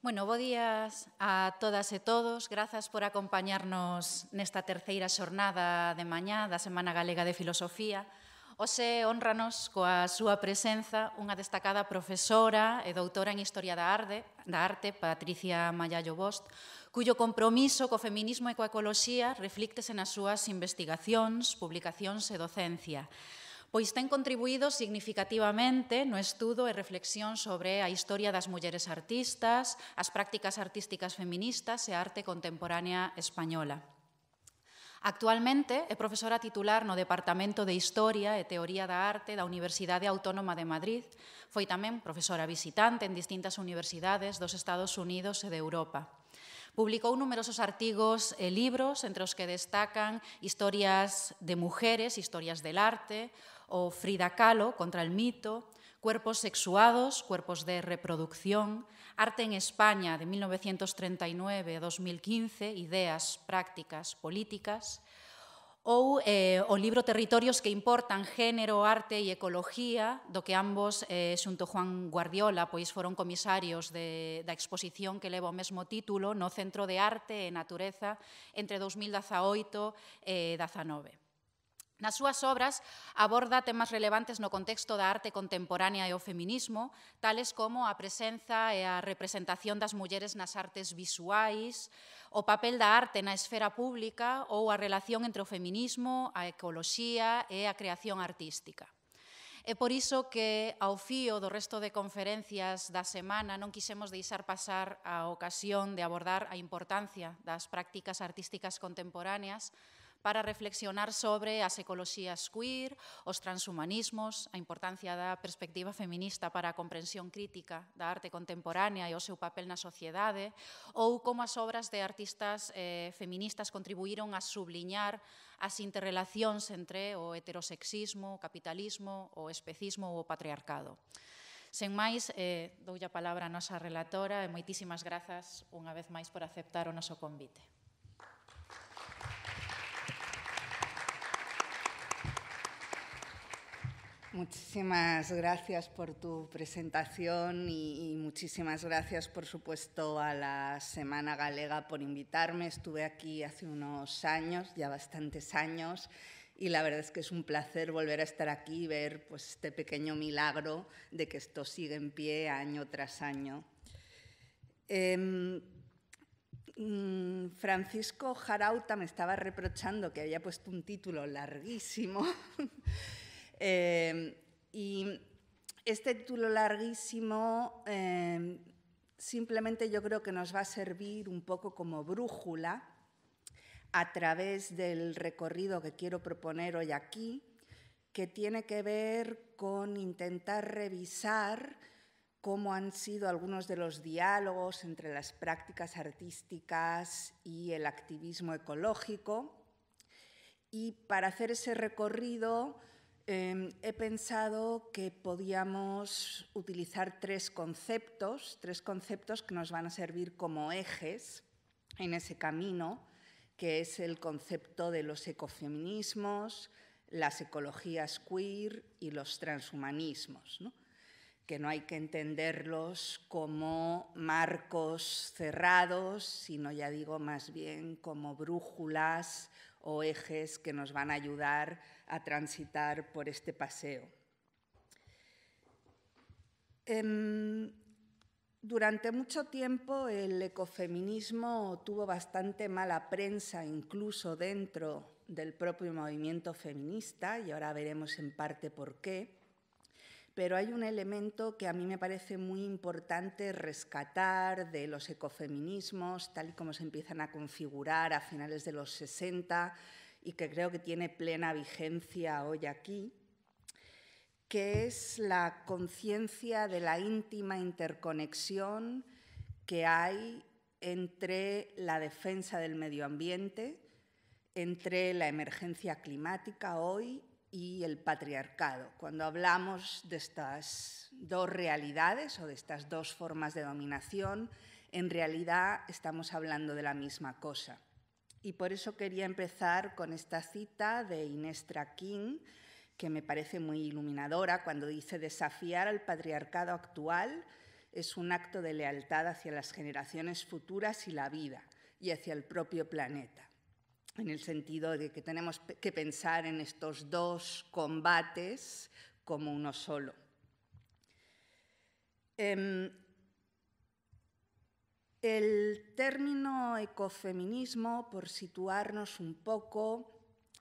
Bueno, bo días a todas e todos. Grazas por acompañarnos nesta terceira xornada de mañá da Semana Galega de Filosofía. Ose honranos coa súa presenza unha destacada profesora e doutora en Historia da Arte, da arte Patricia Mayallo Bost, cuyo compromiso co feminismo e coa ecoloxía reflíctese nas súas investigacións, publicacións e docencia pois ten contribuído significativamente no estudo e reflexión sobre a historia das mulleres artistas, as prácticas artísticas feministas e a arte contemporánea española. Actualmente é profesora titular no Departamento de Historia e Teoría da Arte da Universidade Autónoma de Madrid. Foi tamén profesora visitante en distintas universidades dos Estados Unidos e de Europa. Publicou numerosos artigos e libros, entre os que destacan historias de mujeres, historias del arte, o Frida Kahlo contra el mito, Cuerpos sexuados, cuerpos de reproducción, Arte en España de 1939 a 2015, ideas, prácticas, políticas, ou eh, o libro Territorios que importan género, arte e ecología, do que ambos, eh, xunto Juan Guardiola, pois foron comisarios de, da exposición que leva o mesmo título no Centro de Arte e Natureza entre 2018 e 2019. Nas súas obras aborda temas relevantes no contexto da arte contemporánea e o feminismo, tales como a presenza e a representación das mulleres nas artes visuais, o papel da arte na esfera pública ou a relación entre o feminismo, a ecoloxía e a creación artística. É por iso que ao fío do resto de conferencias da semana non quixemos deixar pasar a ocasión de abordar a importancia das prácticas artísticas contemporáneas para reflexionar sobre as ecoloxías queer, os transhumanismos, a importancia da perspectiva feminista para a comprensión crítica da arte contemporánea e o seu papel na sociedade, ou como as obras de artistas eh, feministas contribuíron a subliñar as interrelacións entre o heterosexismo, o capitalismo, o especismo ou o patriarcado. Sen máis, eh, doulle a palabra a nosa relatora e moitísimas grazas unha vez máis por aceptar o noso convite. Muchísimas gracias por tu presentación y, muchísimas gracias, por supuesto, a la Semana Galega por invitarme. Estuve aquí hace unos años, ya bastantes años, y la verdad es que es un placer volver a estar aquí y ver pues, este pequeño milagro de que esto sigue en pie año tras año. Em, mm, Francisco Jarauta me estaba reprochando que había puesto un título larguísimo. Em, y este título larguísimo em, simplemente yo creo que nos va a servir un poco como brújula a través del recorrido que quiero proponer hoy aquí, que tiene que ver con intentar revisar cómo han sido algunos de los diálogos entre las prácticas artísticas y el activismo ecológico. Y para hacer ese recorrido Em, he pensado que podíamos utilizar tres conceptos, tres conceptos que nos van a servir como ejes en ese camino, que es el concepto de los ecofeminismos, las ecologías queer y los transhumanismos, que no hay que entenderlos como marcos cerrados, sino ya digo más bien como brújulas o ejes que nos van a ayudar a transitar por este paseo. Em, durante mucho tiempo el ecofeminismo tuvo bastante mala prensa, incluso dentro del propio movimiento feminista, y ahora veremos en parte por qué, pero hay un elemento que a mí me parece muy importante rescatar de los ecofeminismos, tal y como se empiezan a configurar a finales de los 60, y que creo que tiene plena vigencia hoy aquí, que es la conciencia de la íntima interconexión que hay entre la defensa del medio ambiente, entre la emergencia climática hoy y el patriarcado. Cuando hablamos de estas dos realidades o de estas dos formas de dominación, en realidad estamos hablando de la misma cosa. Y por eso quería empezar con esta cita de Inestra King, que me parece muy iluminadora cuando dice desafiar al patriarcado actual es un acto de lealtad hacia las generaciones futuras y la vida y hacia el propio planeta, en el sentido de que tenemos que pensar en estos dos combates como uno solo. Em, el término ecofeminismo, por situarnos un poco,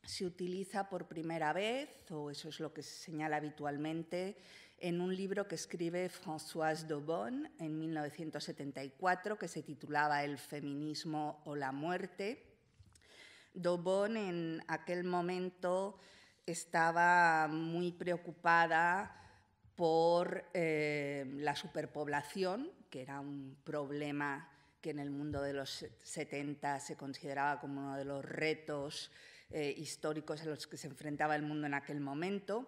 se utiliza por primera vez, o eso es lo que se señala habitualmente, en un libro que escribe Françoise Dobon en 1974, que se titulaba El feminismo o la muerte. Dobon en aquel momento estaba muy preocupada por eh, la superpoblación que era un problema que en el mundo de los 70 se consideraba como uno de los retos eh, históricos a los que se enfrentaba el mundo en aquel momento.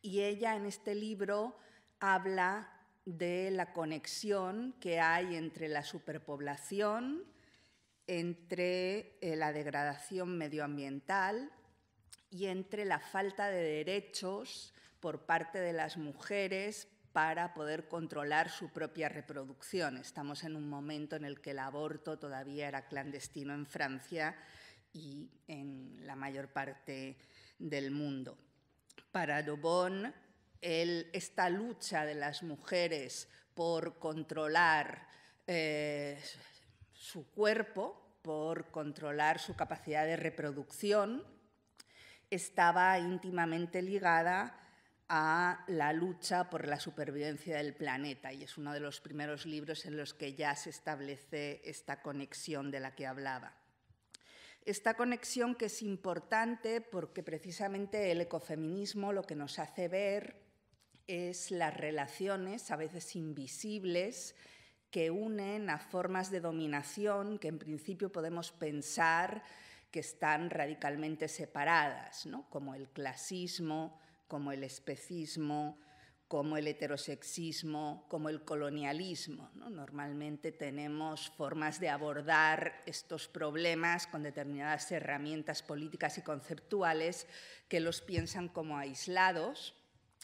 Y ella en este libro habla de la conexión que hay entre la superpoblación, entre eh, la degradación medioambiental y entre la falta de derechos por parte de las mujeres para poder controlar su propia reproducción. Estamos en un momento en el que el aborto todavía era clandestino en Francia y en la mayor parte del mundo. Para Dobón, esta lucha de las mujeres por controlar eh, su cuerpo, por controlar su capacidad de reproducción, estaba íntimamente ligada a la lucha por la supervivencia del planeta y es uno de los primeros libros en los que ya se establece esta conexión de la que hablaba. Esta conexión que es importante porque precisamente el ecofeminismo lo que nos hace ver es las relaciones, a veces invisibles, que unen a formas de dominación que en principio podemos pensar que están radicalmente separadas, ¿no? como el clasismo, como el especismo, como el heterosexismo, como el colonialismo. Normalmente tenemos formas de abordar estos problemas con determinadas herramientas políticas y conceptuales que los piensan como aislados.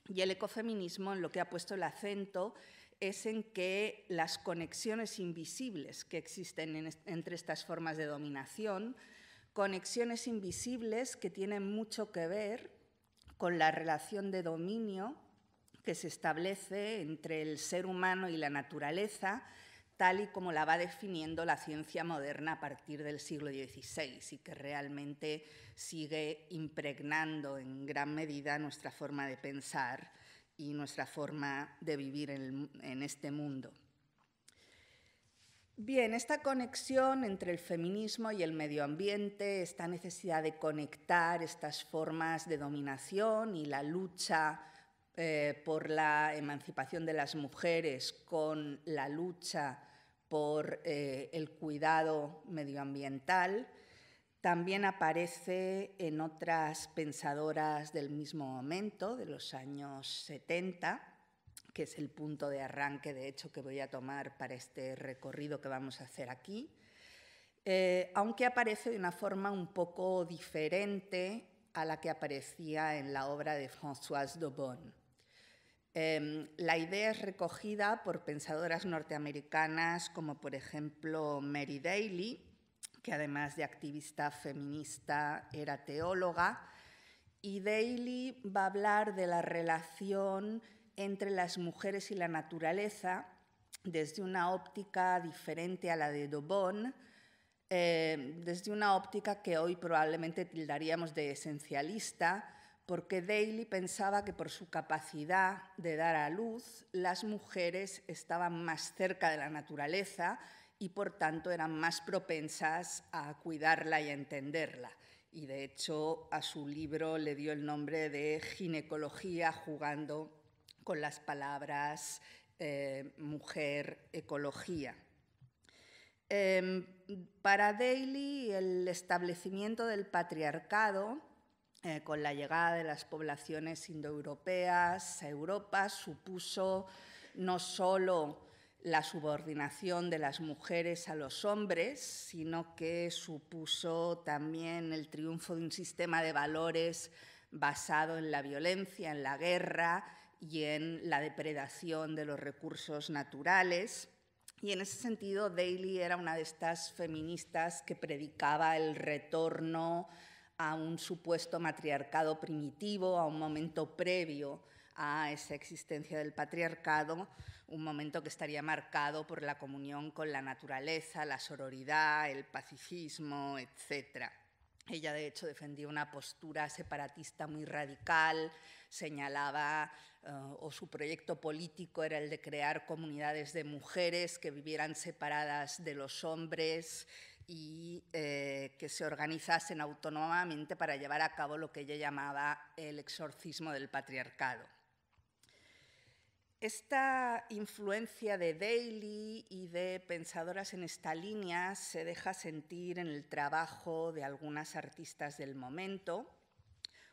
Y el ecofeminismo en lo que ha puesto el acento es en que las conexiones invisibles que existen entre estas formas de dominación, conexiones invisibles que tienen mucho que ver con la relación de dominio que se establece entre el ser humano y la naturaleza, tal y como la va definiendo la ciencia moderna a partir del siglo XVI y que realmente sigue impregnando en gran medida nuestra forma de pensar y nuestra forma de vivir en, este mundo. Bien, esta conexión entre el feminismo y el medio ambiente, esta necesidad de conectar estas formas de dominación y la lucha eh, por la emancipación de las mujeres con la lucha por eh, el cuidado medioambiental, también aparece en otras pensadoras del mismo momento, de los años 70 que es el punto de arranque, de hecho, que voy a tomar para este recorrido que vamos a hacer aquí, eh, aunque aparece de una forma un poco diferente a la que aparecía en la obra de Françoise Dobon. Em, la idea es recogida por pensadoras norteamericanas como por ejemplo Mary Daly, que además de activista feminista era teóloga, y Daly va a hablar de la relación entre las mujeres y la naturaleza desde una óptica diferente a la de Dobon, eh, desde una óptica que hoy probablemente tildaríamos de esencialista, porque Daly pensaba que por su capacidad de dar a luz, las mujeres estaban más cerca de la naturaleza y por tanto eran más propensas a cuidarla y a entenderla. Y de hecho a su libro le dio el nombre de Ginecología jugando con las palabras eh, mujer, ecología. Em, para Daly, el establecimiento del patriarcado eh, con la llegada de las poblaciones indoeuropeas a Europa supuso no solo la subordinación de las mujeres a los hombres, sino que supuso también el triunfo de un sistema de valores basado en la violencia, en la guerra, y en la depredación de los recursos naturales. Y en ese sentido, Daly era una de estas feministas que predicaba el retorno a un supuesto matriarcado primitivo, a un momento previo a esa existencia del patriarcado, un momento que estaría marcado por la comunión con la naturaleza, la sororidad, el pacifismo, etc. Ella, de hecho, defendía una postura separatista muy radical, señalaba eh, o su proyecto político era el de crear comunidades de mujeres que vivieran separadas de los hombres y eh, que se organizasen autónomamente para llevar a cabo lo que ella llamaba el exorcismo del patriarcado. Esta influencia de Daly y de pensadoras en esta línea se deja sentir en el trabajo de algunas artistas del momento,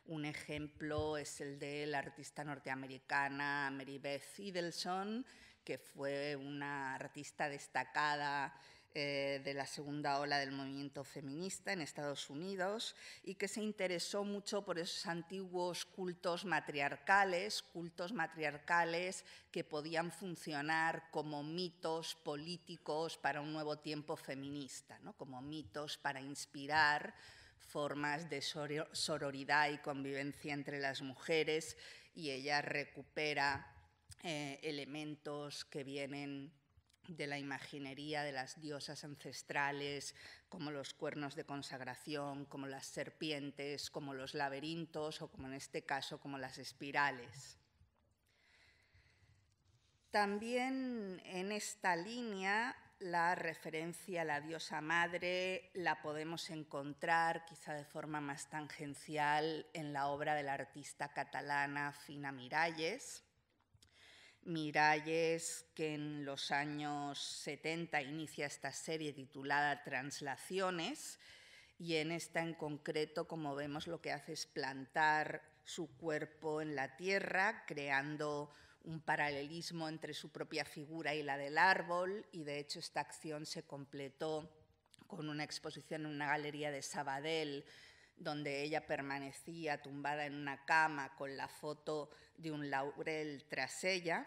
un ejemplo es el de la artista norteamericana Mary Beth Idelson, que fue una artista destacada eh, de la segunda ola del movimiento feminista en Estados Unidos y que se interesó mucho por esos antiguos cultos matriarcales, cultos matriarcales que podían funcionar como mitos políticos para un nuevo tiempo feminista, ¿no? como mitos para inspirar formas de sororidad y convivencia entre las mujeres y ella recupera eh, elementos que vienen de la imaginería de las diosas ancestrales, como los cuernos de consagración, como las serpientes, como los laberintos o como en este caso como las espirales. También en esta línea la referencia a la diosa madre la podemos encontrar quizá de forma más tangencial en la obra de la artista catalana Fina Miralles. Miralles, que en los años 70 inicia esta serie titulada Translaciones, y en esta en concreto, como vemos, lo que hace es plantar su cuerpo en la tierra, creando un paralelismo entre su propia figura y la del árbol, y de hecho esta acción se completó con una exposición en una galería de Sabadell, donde ella permanecía tumbada en una cama con la foto de un laurel tras ella.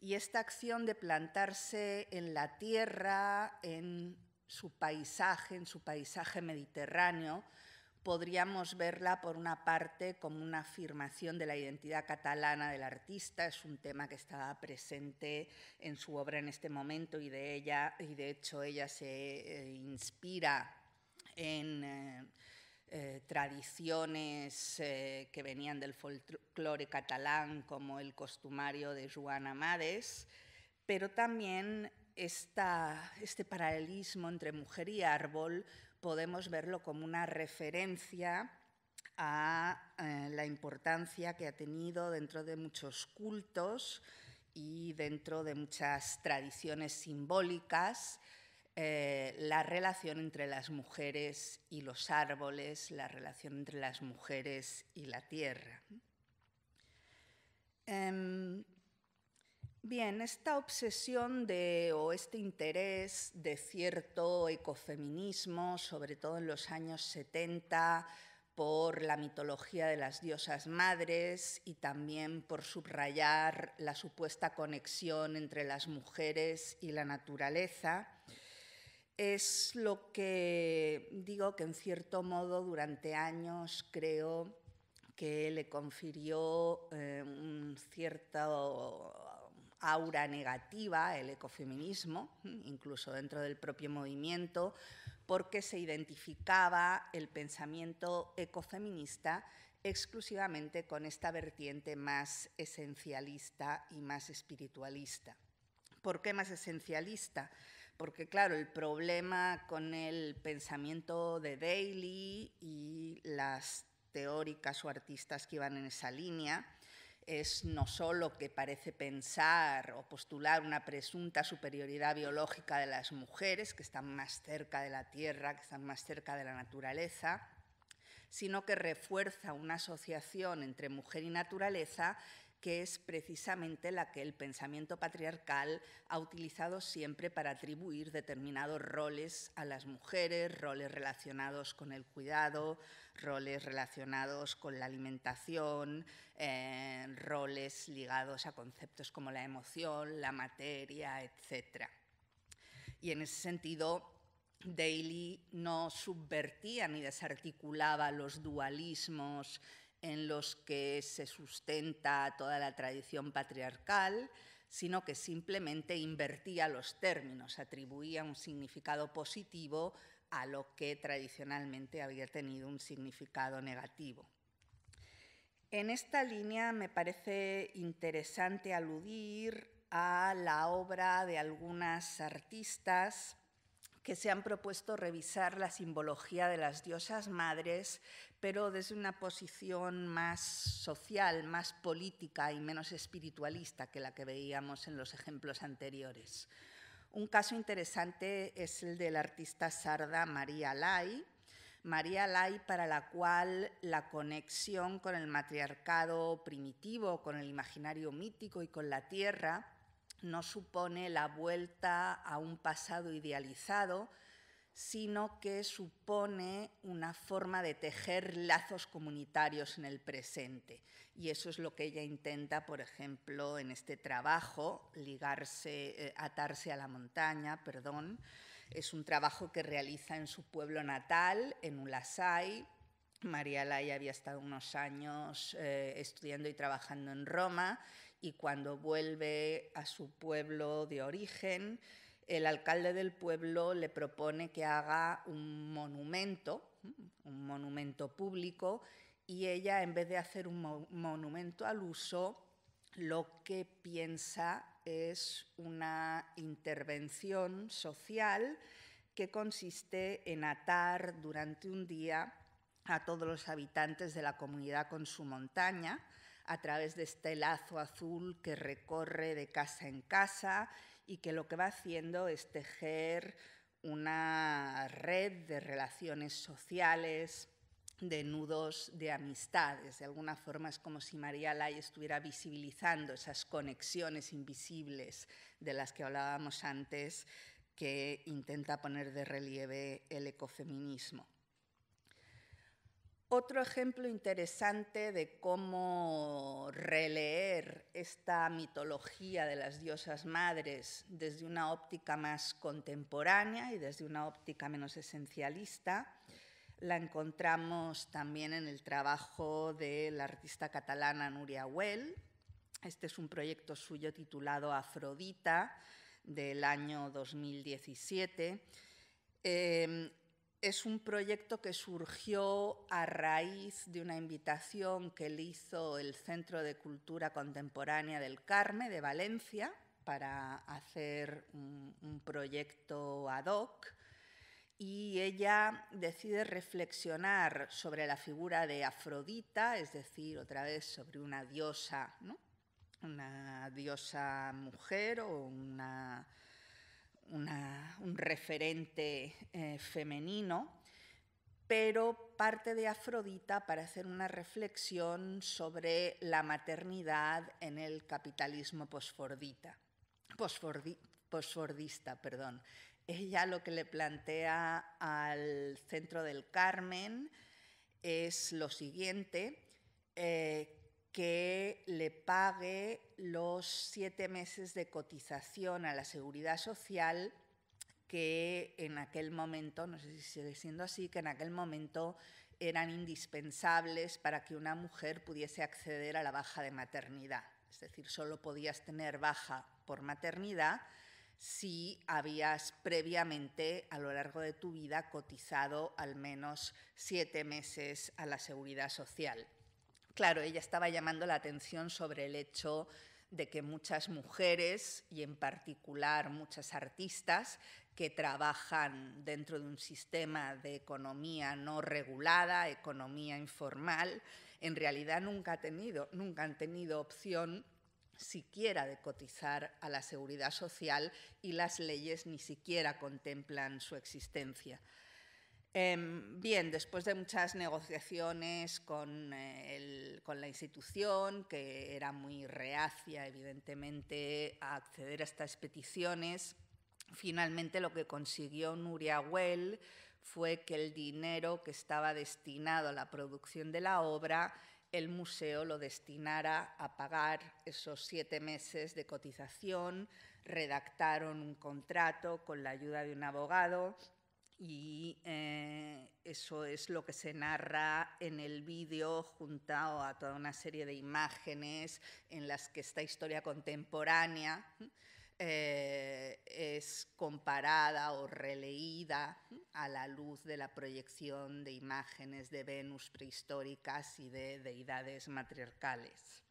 Y esta acción de plantarse en la tierra, en su paisaje, en su paisaje mediterráneo, podríamos verla por una parte como una afirmación de la identidad catalana del artista, es un tema que estaba presente en su obra en este momento y de ella y de hecho ella se eh, inspira en eh, eh, tradiciones que venían del folclore catalán como el costumario de Joan Amades, pero también este paralelismo entre mujer y árbol podemos verlo como una referencia a eh, la importancia que ha tenido dentro de muchos cultos y dentro de muchas tradiciones simbólicas eh, la relación entre las mujeres y los árboles, la relación entre las mujeres y la tierra. Em, Bien, esta obsesión de, o este interés de cierto ecofeminismo, sobre todo en los años 70, por la mitología de las diosas madres y también por subrayar la supuesta conexión entre las mujeres y la naturaleza, es lo que digo que en cierto modo durante años creo que le confirió eh, un cierto aura negativa el ecofeminismo, incluso dentro del propio movimiento, porque se identificaba el pensamiento ecofeminista exclusivamente con esta vertiente más esencialista y más espiritualista. ¿Por qué más esencialista? Porque claro, el problema con el pensamiento de Daly y las teóricas o artistas que iban en esa línea es no solo que parece pensar o postular una presunta superioridad biológica de las mujeres, que están más cerca de la tierra, que están más cerca de la naturaleza, sino que refuerza una asociación entre mujer y naturaleza que es precisamente la que el pensamiento patriarcal ha utilizado siempre para atribuir determinados roles a las mujeres, roles relacionados con el cuidado, roles relacionados con la alimentación, eh, roles ligados a conceptos como la emoción, la materia, etc. Y en ese sentido, Daly no subvertía ni desarticulaba los dualismos en los que se sustenta toda la tradición patriarcal, sino que simplemente invertía los términos, atribuía un significado positivo a lo que tradicionalmente había tenido un significado negativo. En esta línea me parece interesante aludir a la obra de algunas artistas que se han propuesto revisar la simbología de las diosas madres, pero desde una posición más social, más política y menos espiritualista que la que veíamos en los ejemplos anteriores. Un caso interesante es el del artista sarda María Lai. María Lai, para la cual la conexión con el matriarcado primitivo, con el imaginario mítico y con la tierra, no supone la vuelta a un pasado idealizado, sino que supone una forma de tejer lazos comunitarios en el presente. Y eso es lo que ella intenta, por ejemplo, en este trabajo, ligarse, eh, atarse a la montaña, perdón. Es un trabajo que realiza en su pueblo natal, en Ulasai. María Laya había estado unos años eh, estudiando y trabajando en Roma y cuando vuelve a su pueblo de origen, el alcalde del pueblo le propone que haga un monumento, un monumento público, y ella, en vez de hacer un monumento al uso, lo que piensa es una intervención social que consiste en atar durante un día a todos los habitantes de la comunidad con su montaña a través de este lazo azul que recorre de casa en casa y que lo que va haciendo es tejer una red de relaciones sociales, de nudos de amistades. De alguna forma es como si María Lai estuviera visibilizando esas conexiones invisibles de las que hablábamos antes que intenta poner de relieve el ecofeminismo. Otro ejemplo interesante de cómo releer esta mitología de las diosas madres desde una óptica más contemporánea y desde una óptica menos esencialista la encontramos también en el trabajo de la artista catalana Nuria Well. Este es un proyecto suyo titulado Afrodita del año 2017 es un proyecto que surgió a raíz de una invitación que le hizo el Centro de Cultura Contemporánea del Carme de Valencia para hacer un, proyecto ad hoc y ella decide reflexionar sobre la figura de Afrodita, es decir, otra vez sobre una diosa, una diosa mujer o una un referente eh, femenino, pero parte de Afrodita para hacer una reflexión sobre la maternidad en el capitalismo posfordista. Perdón. Ella lo que le plantea al Centro del Carmen es lo siguiente, eh, que le pague los siete meses de cotización a la seguridad social que en aquel momento, no sé si sigue siendo así, que en aquel momento eran indispensables para que una mujer pudiese acceder a la baja de maternidad. Es decir, solo podías tener baja por maternidad si habías previamente a lo largo de tu vida cotizado al menos siete meses a la seguridad social claro, ella estaba llamando la atención sobre el hecho de que muchas mujeres y en particular muchas artistas que trabajan dentro de un sistema de economía no regulada, economía informal, en realidad nunca, han tenido opción siquiera de cotizar a la seguridad social y las leyes ni siquiera contemplan su existencia. Em, bien, después de muchas negociaciones con, eh, con, la institución, que era muy reacia, evidentemente, a acceder a estas peticiones, finalmente lo que consiguió Nuria Well fue que el dinero que estaba destinado a la producción de la obra, el museo lo destinara a pagar esos siete meses de cotización, redactaron un contrato con la ayuda de un abogado y eh, eso es lo que se narra en el vídeo juntado a toda una serie de imágenes en las que esta historia contemporánea eh, es comparada o releída a la luz de la proyección de imágenes de Venus prehistóricas y de deidades matriarcales.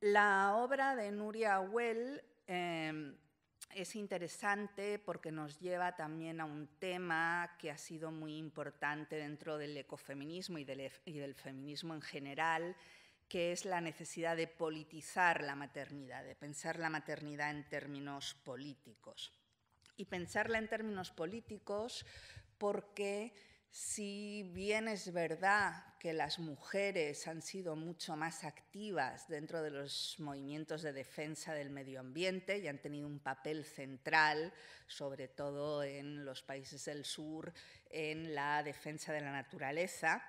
La obra de Nuria Well em, es interesante porque nos lleva también a un tema que ha sido muy importante dentro del ecofeminismo y del, feminismo en general, que es la necesidad de politizar la maternidad, de pensar la maternidad en términos políticos. Y pensarla en términos políticos porque si bien es verdad que las mujeres han sido mucho más activas dentro de los movimientos de defensa del medio ambiente y han tenido un papel central, sobre todo en los países del sur, en la defensa de la naturaleza,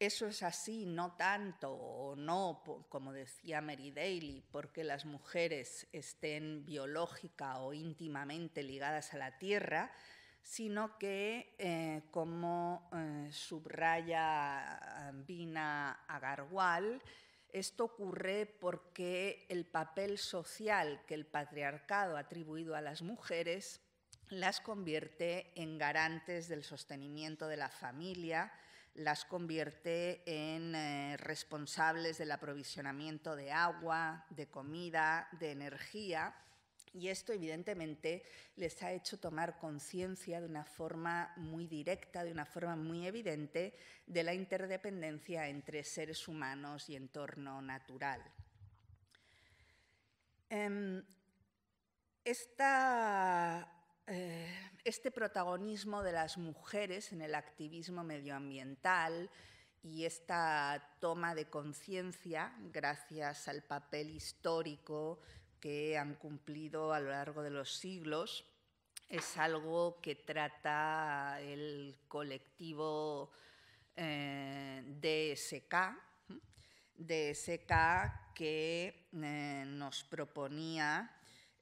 eso es así, no tanto o no, como decía Mary Daly, porque las mujeres estén biológica o íntimamente ligadas a la tierra, sino que, eh, como eh, subraya Vina Agarwal, esto ocurre porque el papel social que el patriarcado ha atribuido a las mujeres las convierte en garantes del sostenimiento de la familia, las convierte en eh, responsables del aprovisionamiento de agua, de comida, de energía y esto evidentemente les ha hecho tomar conciencia de una forma muy directa, de una forma muy evidente, de la interdependencia entre seres humanos y entorno natural. Em, eh, este protagonismo de las mujeres en el activismo medioambiental y esta toma de conciencia, gracias al papel histórico que han cumplido a lo largo de los siglos. Es algo que trata el colectivo eh, DSK, DSK que eh, nos proponía,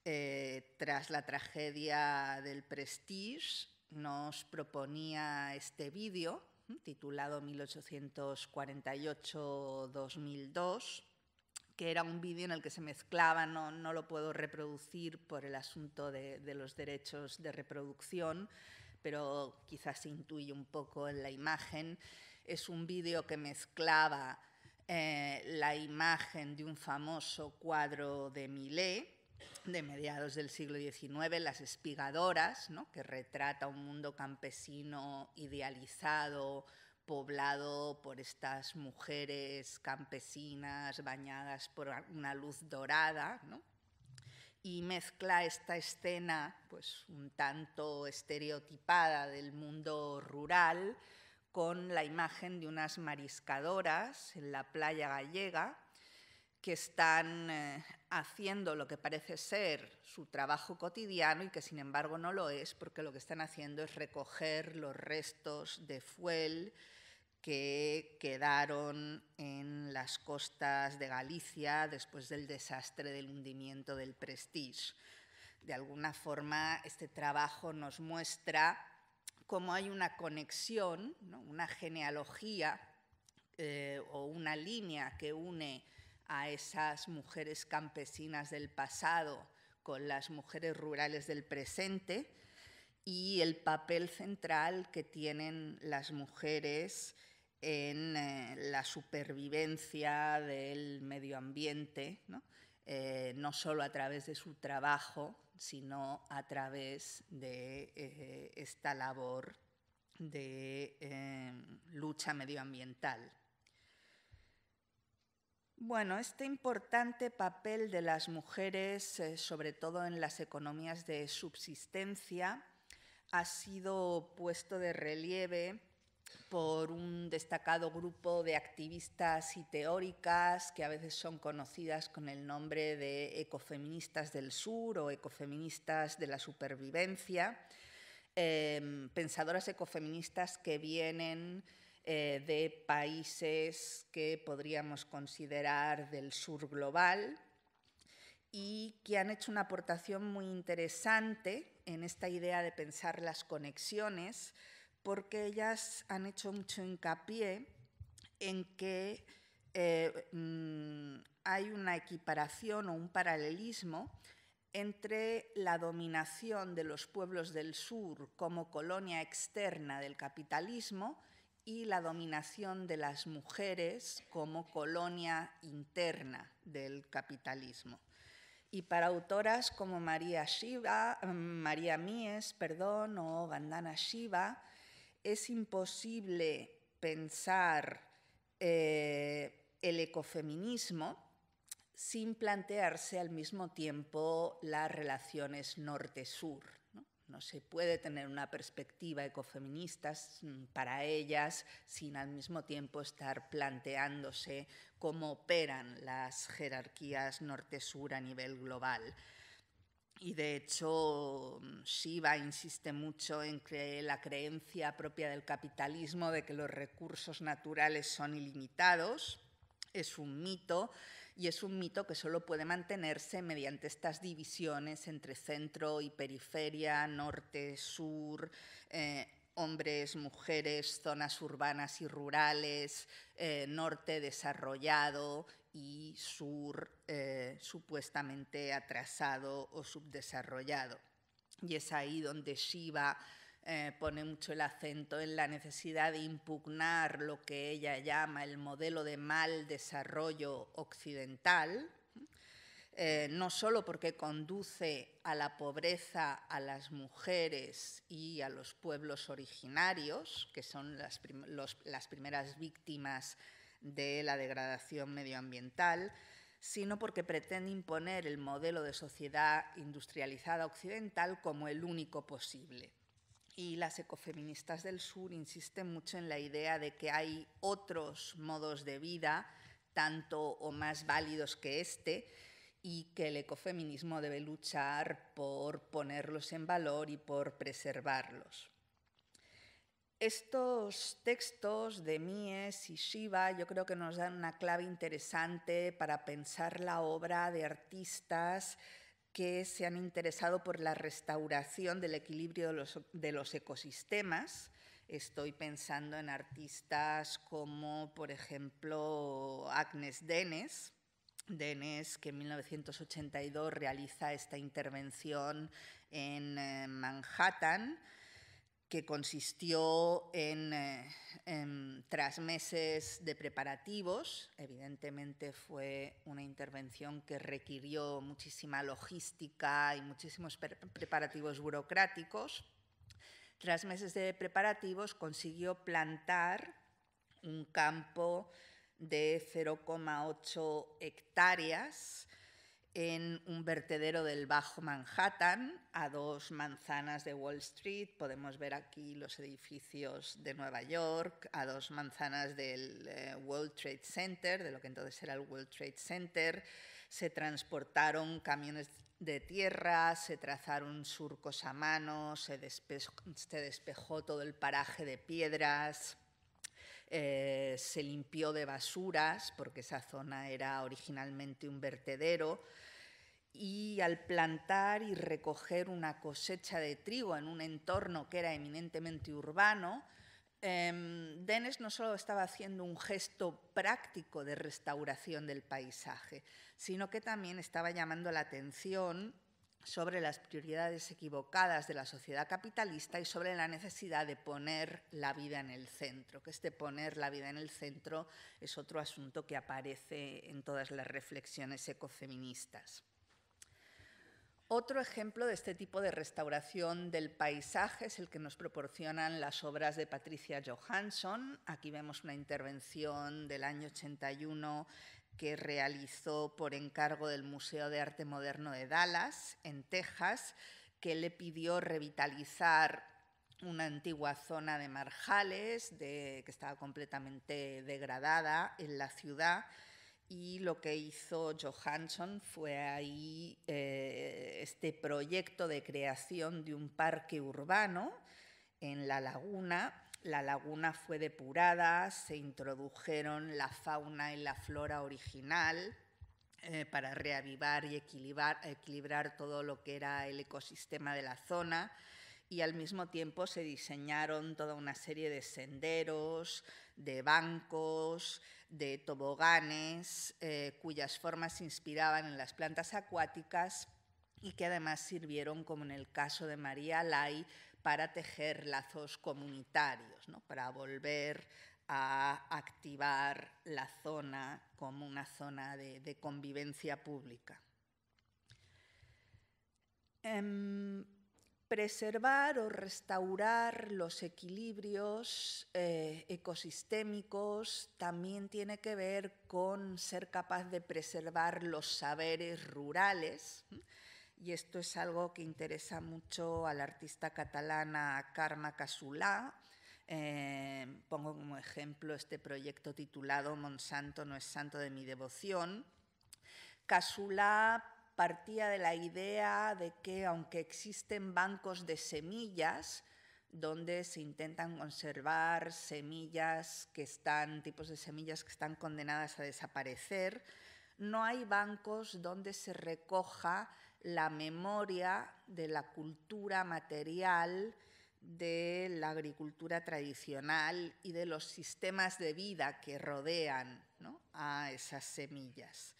eh, tras la tragedia del Prestige, nos proponía este vídeo titulado 1848-2002 que era un vídeo en el que se mezclaba, no, no lo puedo reproducir por el asunto de, los derechos de reproducción, pero quizás se intuye un poco en la imagen. Es un vídeo que mezclaba eh, la imagen de un famoso cuadro de Millet, de mediados del siglo XIX, Las espigadoras, ¿no? que retrata un mundo campesino idealizado, poblado por estas mujeres campesinas bañadas por una luz dorada, y mezcla esta escena, pues un tanto estereotipada del mundo rural, con la imagen de unas mariscadoras en la playa gallega que están eh, haciendo lo que parece ser su trabajo cotidiano y que sin embargo no lo es porque lo que están haciendo es recoger los restos de fuel que quedaron en las costas de Galicia después del desastre del hundimiento del Prestige. De alguna forma, este trabajo nos muestra cómo hay una conexión, una genealogía eh, o una línea que une a esas mujeres campesinas del pasado con las mujeres rurales del presente y el papel central que tienen las mujeres en eh, la supervivencia del medio ambiente, ¿no? Eh, no solo a través de su trabajo, sino a través de eh, esta labor de lucha medioambiental. Bueno, este importante papel de las mujeres, sobre todo en las economías de subsistencia, ha sido puesto de relieve por un destacado grupo de activistas y teóricas que a veces son conocidas con el nombre de ecofeministas del sur o ecofeministas de la supervivencia, em, pensadoras ecofeministas que vienen eh, de países que podríamos considerar del sur global y que han hecho una aportación muy interesante en esta idea de pensar las conexiones porque ellas han hecho mucho hincapié en que eh, mm, hay una equiparación o un paralelismo entre la dominación de los pueblos del sur como colonia externa del capitalismo y la dominación de las mujeres como colonia interna del capitalismo. Y para autoras como María Shiva, mm, María Mies, perdón, o Vandana Shiva, es imposible pensar eh, el ecofeminismo sin plantearse al mismo tiempo las relaciones norte-sur. ¿no? se puede tener una perspectiva ecofeminista para ellas sin al mismo tiempo estar planteándose cómo operan las jerarquías norte-sur a nivel global. Y de hecho, mm, Shiva insiste mucho en que la creencia propia del capitalismo de que los recursos naturales son ilimitados es un mito y es un mito que solo puede mantenerse mediante estas divisiones entre centro y periferia, norte, sur, eh, hombres, mujeres, zonas urbanas y rurales, eh, norte desarrollado y sur eh, supuestamente atrasado o subdesarrollado. Y es ahí donde Shiva eh, pone mucho el acento en la necesidad de impugnar lo que ella llama el modelo de mal desarrollo occidental, eh, no solo porque conduce a la pobreza a las mujeres y a los pueblos originarios, que son las, las primeras víctimas de la degradación medioambiental, sino porque pretende imponer el modelo de sociedad industrializada occidental como el único posible. Y las ecofeministas del sur insisten mucho en la idea de que hay otros modos de vida, tanto o más válidos que este, y que el ecofeminismo debe luchar por ponerlos en valor y por preservarlos. Estos textos de Mies y Shiva yo creo que nos dan una clave interesante para pensar la obra de artistas que se han interesado por la restauración del equilibrio de los, ecosistemas. Estoy pensando en artistas como, por ejemplo, Agnes Denes, Denes, que en 1982 realiza esta intervención en eh, Manhattan que consistió eh, en, tras meses de preparativos, evidentemente fue una intervención que requirió muchísima logística y muchísimos preparativos burocráticos, tras meses de preparativos consiguió plantar un campo de 0,8 hectáreas en un vertedero del Bajo Manhattan, a dos manzanas de Wall Street. Podemos ver aquí los edificios de Nueva York, a dos manzanas del eh, World Trade Center, de lo que entonces era el World Trade Center. Se transportaron camiones de tierra, se trazaron surcos a mano, se despejó todo el paraje de piedras. Eh, se limpió de basuras, porque esa zona era originalmente un vertedero, y al plantar y recoger una cosecha de trigo en un entorno que era eminentemente urbano, eh, no solo estaba haciendo un gesto práctico de restauración del paisaje, sino que también estaba llamando la atención sobre las prioridades equivocadas de la sociedad capitalista y sobre la necesidad de poner la vida en el centro, que este poner la vida en el centro es otro asunto que aparece en todas las reflexiones ecofeministas. Otro ejemplo de este tipo de restauración del paisaje es el que nos proporcionan las obras de Patricia Johansson. Aquí vemos una intervención del año 81 que realizó por encargo del Museo de Arte Moderno de Dallas, en Texas, que le pidió revitalizar una antigua zona de marjales que estaba completamente degradada en la ciudad y lo que hizo Johansson fue ahí eh, este proyecto de creación de un parque urbano en la laguna la laguna fue depurada, se introdujeron la fauna y la flora original eh, para reavivar y equilibrar, todo lo que era el ecosistema de la zona y al mismo tiempo se diseñaron toda una serie de senderos, de bancos, de toboganes, eh, cuyas formas se inspiraban en las plantas acuáticas y que además sirvieron, como en el caso de María Lai, para tejer lazos comunitarios, para volver a activar la zona como una zona de, convivencia pública. Em, preservar o restaurar los equilibrios eh, ecosistémicos también tiene que ver con ser capaz de preservar los saberes rurales y esto es algo que interesa mucho a la artista catalana Karma Casulá. Eh, pongo como ejemplo este proyecto titulado Monsanto no es santo de mi devoción. Casulá partía de la idea de que aunque existen bancos de semillas, donde se intentan conservar semillas que están, tipos de semillas que están condenadas a desaparecer, no hay bancos donde se recoja la memoria de la cultura material, de la agricultura tradicional y de los sistemas de vida que rodean a esas semillas.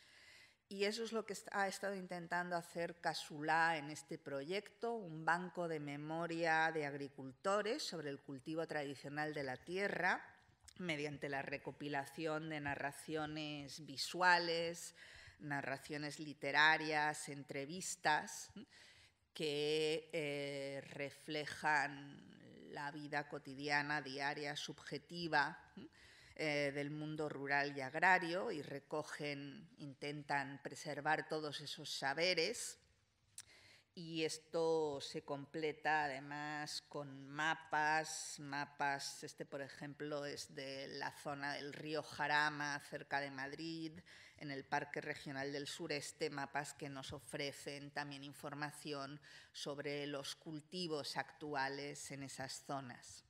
Y eso es lo que ha estado intentando hacer Casulá en este proyecto, un banco de memoria de agricultores sobre el cultivo tradicional de la tierra, mediante la recopilación de narraciones visuales, narraciones literarias, entrevistas que eh, reflejan la vida cotidiana, diaria, subjetiva eh, del mundo rural y agrario y recogen, intentan preservar todos esos saberes y esto se completa además con mapas, mapas, este por ejemplo es de la zona del río Jarama, cerca de Madrid, en el Parque Regional del Sureste, mapas que nos ofrecen también información sobre los cultivos actuales en esas zonas.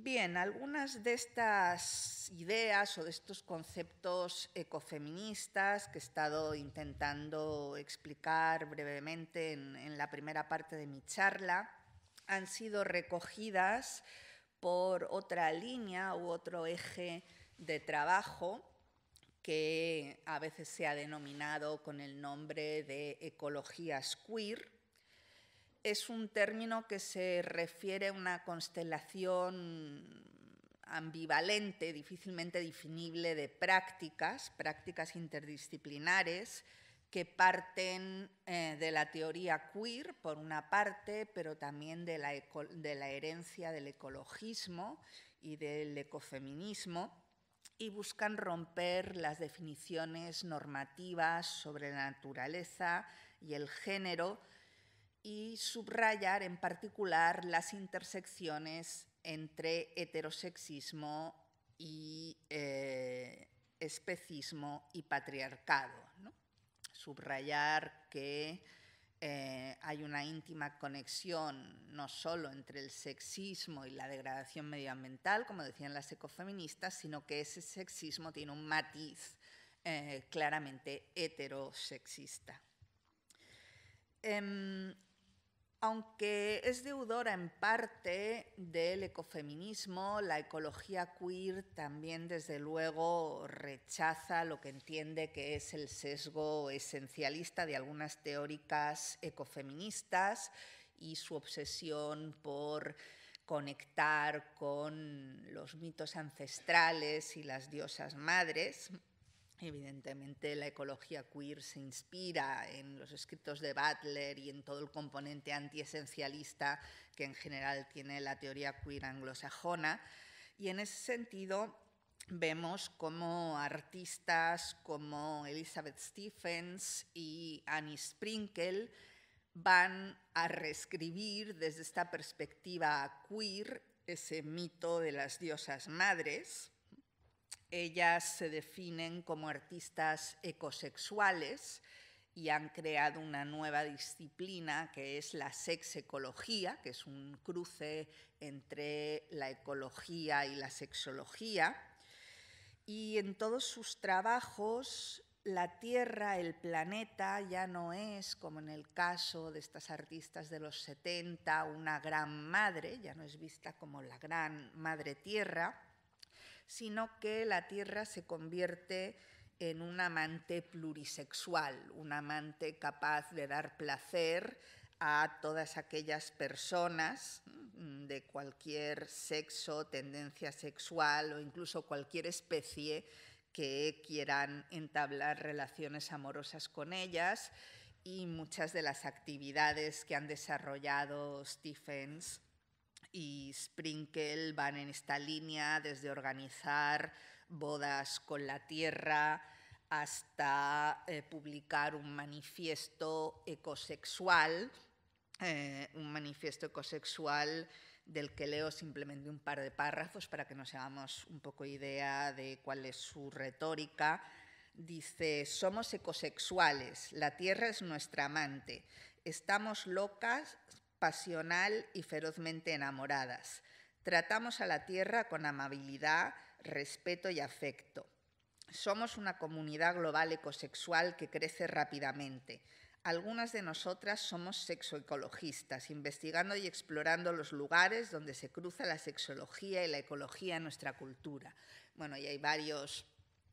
Bien, algunas de estas ideas o de estos conceptos ecofeministas que he estado intentando explicar brevemente en, la primera parte de mi charla han sido recogidas por otra línea u otro eje de trabajo que a veces se ha denominado con el nombre de ecologías queer es un término que se refiere a una constelación ambivalente, difícilmente definible de prácticas, prácticas interdisciplinares, que parten eh, de la teoría queer, por una parte, pero también de la herencia del ecologismo y del ecofeminismo, y buscan romper las definiciones normativas sobre la naturaleza y el género y subrayar en particular las intersecciones entre heterosexismo y eh, especismo y patriarcado. Subrayar que eh, hay una íntima conexión no solo entre el sexismo y la degradación medioambiental, como decían las ecofeministas, sino que ese sexismo tiene un matiz eh, claramente heterosexista. Em, aunque es deudora en parte del ecofeminismo, la ecología queer también, desde luego, rechaza lo que entiende que es el sesgo esencialista de algunas teóricas ecofeministas y su obsesión por conectar con los mitos ancestrales y las diosas madres. Evidentemente la ecología queer se inspira en los escritos de Butler y en todo el componente antiesencialista que en general tiene la teoría queer anglosajona. Y en ese sentido vemos cómo artistas como Elizabeth Stephens y Annie Sprinkle van a reescribir desde esta perspectiva queer ese mito de las diosas madres ellas se definen como artistas ecosexuales y han creado una nueva disciplina que es la sexecología, que es un cruce entre la ecología y la sexología. Y en todos sus trabajos la Tierra, el planeta, ya no es, como en el caso de estas artistas de los 70, una gran madre, ya no es vista como la gran madre Tierra, sino que la tierra se convierte en un amante plurisexual, un amante capaz de dar placer a todas aquellas personas mm, de cualquier sexo, tendencia sexual o incluso cualquier especie que quieran entablar relaciones amorosas con ellas y muchas de las actividades que han desarrollado Stephens y Sprinkle van en esta línea desde organizar bodas con la tierra hasta eh, publicar un manifiesto ecosexual, eh, un manifiesto ecosexual del que leo simplemente un par de párrafos para que nos hagamos un poco idea de cuál es su retórica. Dice, somos ecosexuales, la tierra es nuestra amante, estamos locas pasional y ferozmente enamoradas. Tratamos a la tierra con amabilidad, respeto y afecto. Somos una comunidad global ecosexual que crece rápidamente. Algunas de nosotras somos sexoecologistas, investigando y explorando los lugares donde se cruza la sexología y la ecología en nuestra cultura. Bueno, y hay varios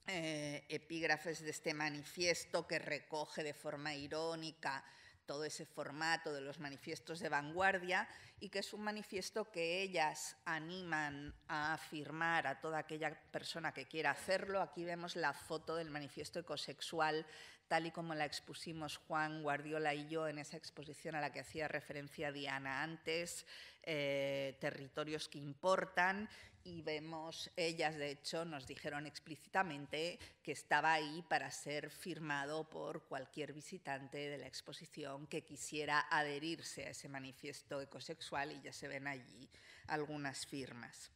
eh, epígrafes de este manifiesto que recoge de forma irónica todo ese formato de los manifiestos de vanguardia y que es un manifiesto que ellas animan a firmar a toda aquella persona que quiera hacerlo. Aquí vemos la foto del manifiesto ecosexual tal y como la expusimos Juan Guardiola y yo en esa exposición a la que hacía referencia Diana antes, eh, territorios que importan, y vemos, ellas de hecho nos dijeron explícitamente que estaba ahí para ser firmado por cualquier visitante de la exposición que quisiera adherirse a ese manifiesto ecosexual y ya se ven allí algunas firmas.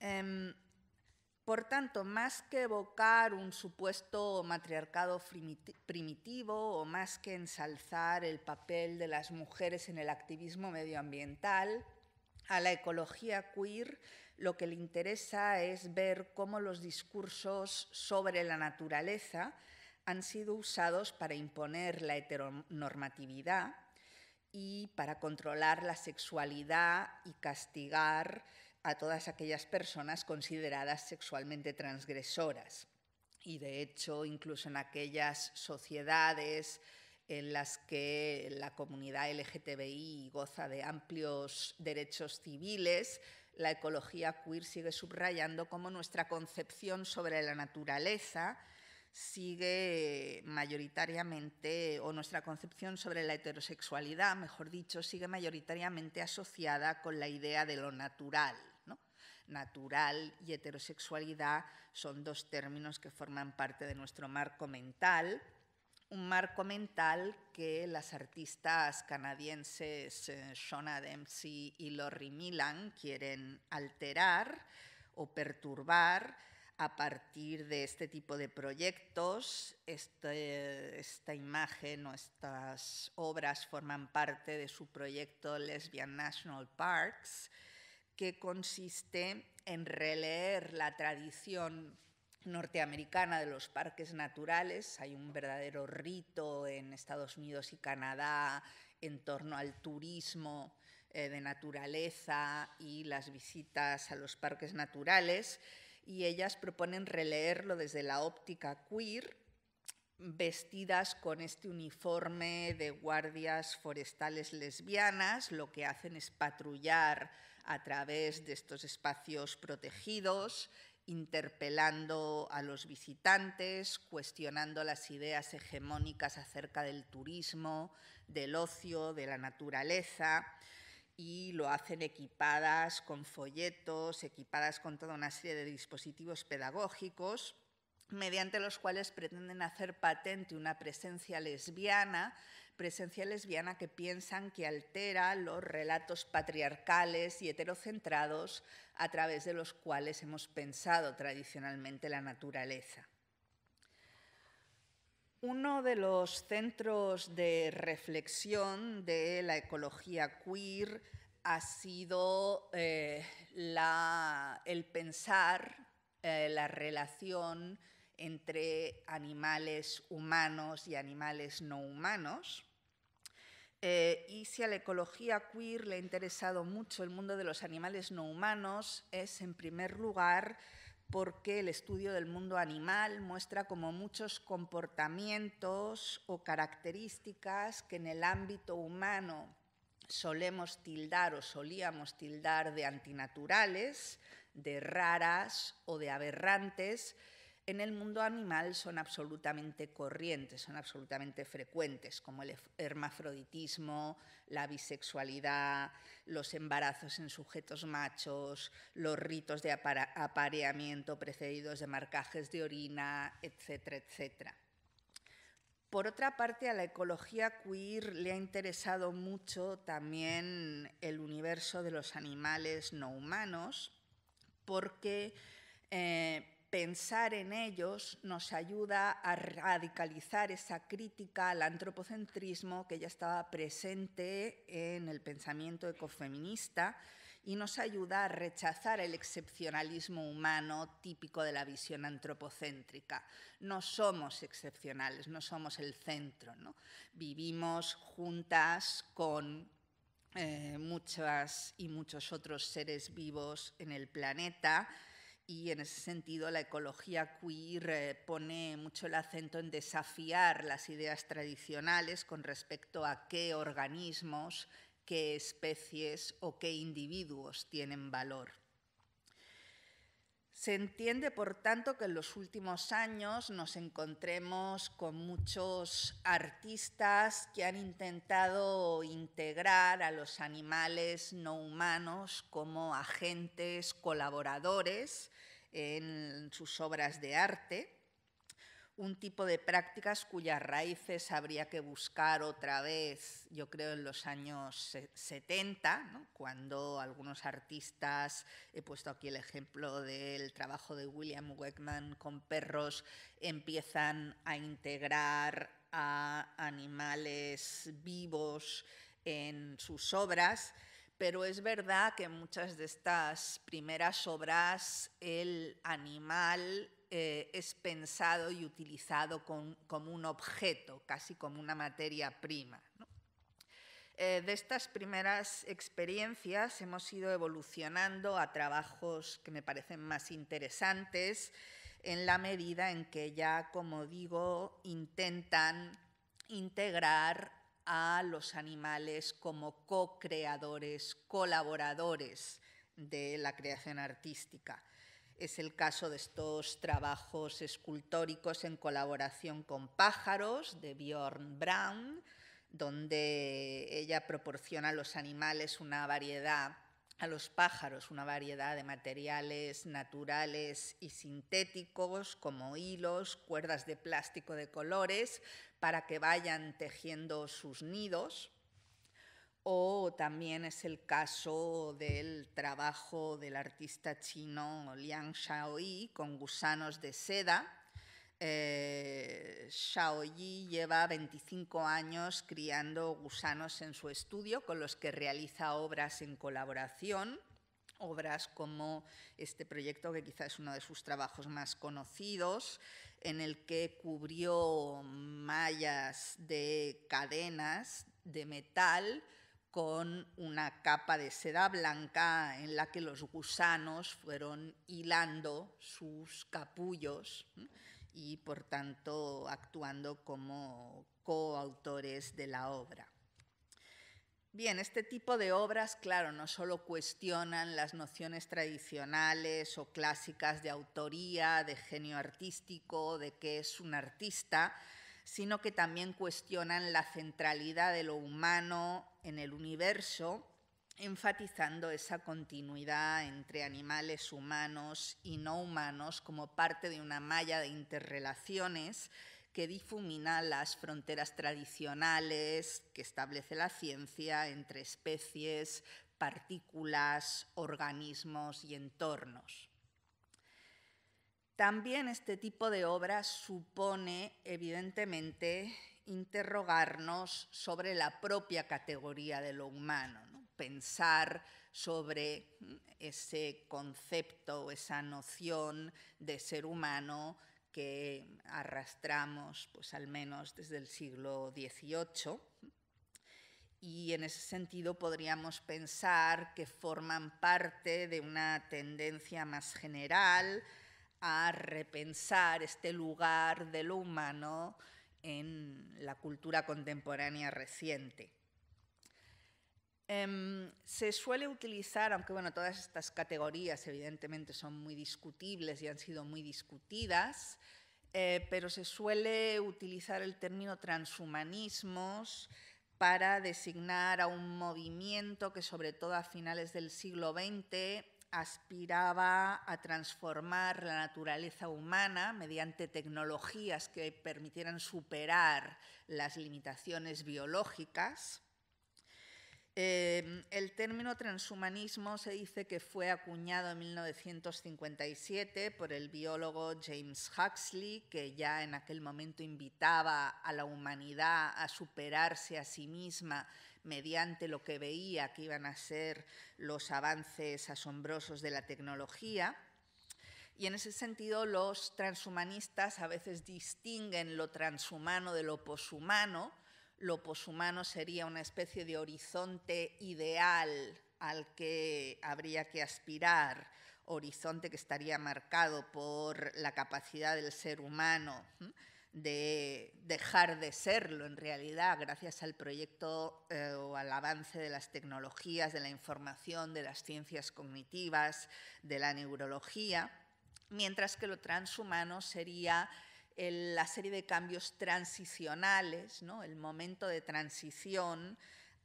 Em, por tanto, más que evocar un supuesto matriarcado primitivo o más que ensalzar el papel de las mujeres en el activismo medioambiental, a la ecología queer lo que le interesa es ver cómo los discursos sobre la naturaleza han sido usados para imponer la heteronormatividad y para controlar la sexualidad y castigar a todas aquellas personas consideradas sexualmente transgresoras. Y de hecho, incluso en aquellas sociedades en las que la comunidad LGTBI goza de amplios derechos civiles, la ecología queer sigue subrayando cómo nuestra concepción sobre la naturaleza sigue mayoritariamente, o nuestra concepción sobre la heterosexualidad, mejor dicho, sigue mayoritariamente asociada con la idea de lo natural. Natural y heterosexualidad son dos términos que forman parte de nuestro marco mental un marco mental que las artistas canadienses eh, Shona Dempsey y Lori Milan quieren alterar o perturbar a partir de este tipo de proyectos. Este, esta imagen o estas obras forman parte de su proyecto Lesbian National Parks, que consiste en releer la tradición norteamericana de los parques naturales. Hay un verdadero rito en Estados Unidos y Canadá en torno al turismo eh, de naturaleza y las visitas a los parques naturales. Y ellas proponen releerlo desde la óptica queer, vestidas con este uniforme de guardias forestales lesbianas. Lo que hacen es patrullar a través de estos espacios protegidos interpelando a los visitantes, cuestionando las ideas hegemónicas acerca del turismo, del ocio, de la naturaleza, y lo hacen equipadas con folletos, equipadas con toda una serie de dispositivos pedagógicos, mediante los cuales pretenden hacer patente una presencia lesbiana presencia lesbiana que piensan que altera los relatos patriarcales y heterocentrados a través de los cuales hemos pensado tradicionalmente la naturaleza. Uno de los centros de reflexión de la ecología queer ha sido eh, el pensar eh, la relación entre animales humanos y animales no humanos eh, y si a la ecología queer le ha interesado mucho el mundo de los animales no humanos, es en primer lugar porque el estudio del mundo animal muestra como muchos comportamientos o características que en el ámbito humano solemos tildar o solíamos tildar de antinaturales, de raras o de aberrantes, en el mundo animal son absolutamente corrientes, son absolutamente frecuentes, como el hermafroditismo, la bisexualidad, los embarazos en sujetos machos, los ritos de apareamiento precedidos de marcajes de orina, etcétera, etcétera. Por otra parte, a la ecología queer le ha interesado mucho también el universo de los animales no humanos, porque eh, pensar en ellos nos ayuda a radicalizar esa crítica al antropocentrismo que ya estaba presente en el pensamiento ecofeminista y nos ayuda a rechazar el excepcionalismo humano típico de la visión antropocéntrica. No somos excepcionales, no somos el centro. ¿no? Vivimos juntas con eh, muchas y muchos otros seres vivos en el planeta y en ese sentido la ecología queer eh, pone mucho el acento en desafiar las ideas tradicionales con respecto a qué organismos, qué especies o qué individuos tienen valor. Se entiende, por tanto, que en los últimos años nos encontremos con muchos artistas que han intentado integrar a los animales no humanos como agentes colaboradores en sus obras de arte un tipo de prácticas cuyas raíces habría que buscar otra vez, yo creo, en los años 70, cuando algunos artistas, he puesto aquí el ejemplo del trabajo de William Wegman con perros, empiezan a integrar a animales vivos en sus obras pero es verdad que en muchas de estas primeras obras el animal eh, es pensado y utilizado como un objeto, casi como una materia prima. Eh, de estas primeras experiencias hemos ido evolucionando a trabajos que me parecen más interesantes en la medida en que ya, como digo, intentan integrar a los animales como co-creadores, colaboradores de la creación artística. Es el caso de estos trabajos escultóricos en colaboración con pájaros de Bjorn Brown, donde ella proporciona a los animales una variedad, a los pájaros una variedad de materiales naturales y sintéticos como hilos, cuerdas de plástico de colores, para que vayan tejiendo sus nidos. O también es el caso del trabajo del artista chino Liang Xiaoyi con gusanos de seda. Eh, Shaoyi lleva 25 años criando gusanos en su estudio con los que realiza obras en colaboración obras como este proyecto, que quizás es uno de sus trabajos más conocidos, en el que cubrió mallas de cadenas de metal con una capa de seda blanca en la que los gusanos fueron hilando sus capullos y por tanto actuando como coautores de la obra. Bien, este tipo de obras, claro, no solo cuestionan las nociones tradicionales o clásicas de autoría, de genio artístico, de qué es un artista, sino que también cuestionan la centralidad de lo humano en el universo, enfatizando esa continuidad entre animales humanos y no humanos como parte de una malla de interrelaciones que difumina las fronteras tradicionales que establece la ciencia entre especies, partículas, organismos y entornos. También este tipo de obras supone, evidentemente, interrogarnos sobre la propia categoría de lo humano, pensar sobre ese concepto o esa noción de ser humano que arrastramos, pues al menos desde el siglo XVIII. Y en ese sentido podríamos pensar que forman parte de una tendencia más general a repensar este lugar de lo humano en la cultura contemporánea reciente. Em, se suele utilizar, aunque bueno, todas estas categorías evidentemente son muy discutibles y han sido muy discutidas, eh, pero se suele utilizar el término transhumanismos para designar a un movimiento que sobre todo a finales del siglo XX aspiraba a transformar la naturaleza humana mediante tecnologías que permitieran superar las limitaciones biológicas. Eh, el término transhumanismo se dice que fue acuñado en 1957 por el biólogo James Huxley, que ya en aquel momento invitaba a la humanidad a superarse a sí misma mediante lo que veía que iban a ser los avances asombrosos de la tecnología. Y en ese sentido, los transhumanistas a veces distinguen lo transhumano de lo poshumano. Lo poshumano sería una especie de horizonte ideal al que habría que aspirar, horizonte que estaría marcado por la capacidad del ser humano de dejar de serlo en realidad gracias al proyecto eh, o al avance de las tecnologías, de la información, de las ciencias cognitivas, de la neurología, mientras que lo transhumano sería la serie de cambios transicionales, ¿no? el momento de transición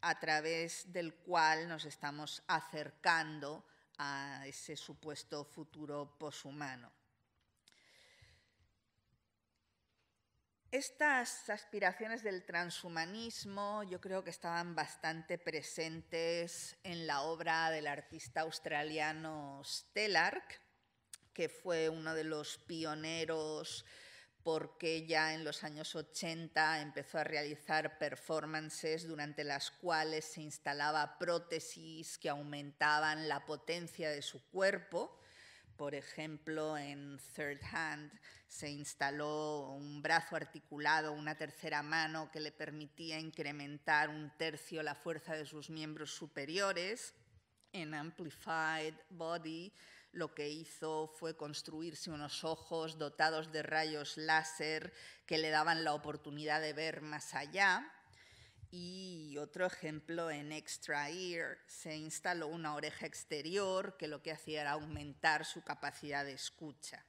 a través del cual nos estamos acercando a ese supuesto futuro poshumano. Estas aspiraciones del transhumanismo yo creo que estaban bastante presentes en la obra del artista australiano Stellark, que fue uno de los pioneros porque ya en los años 80 empezó a realizar performances durante las cuales se instalaba prótesis que aumentaban la potencia de su cuerpo por ejemplo, en Third Hand se instaló un brazo articulado, una tercera mano que le permitía incrementar un tercio la fuerza de sus miembros superiores. En Amplified Body lo que hizo fue construirse unos ojos dotados de rayos láser que le daban la oportunidad de ver más allá. Y otro ejemplo, en Extra Ear se instaló una oreja exterior que lo que hacía era aumentar su capacidad de escucha.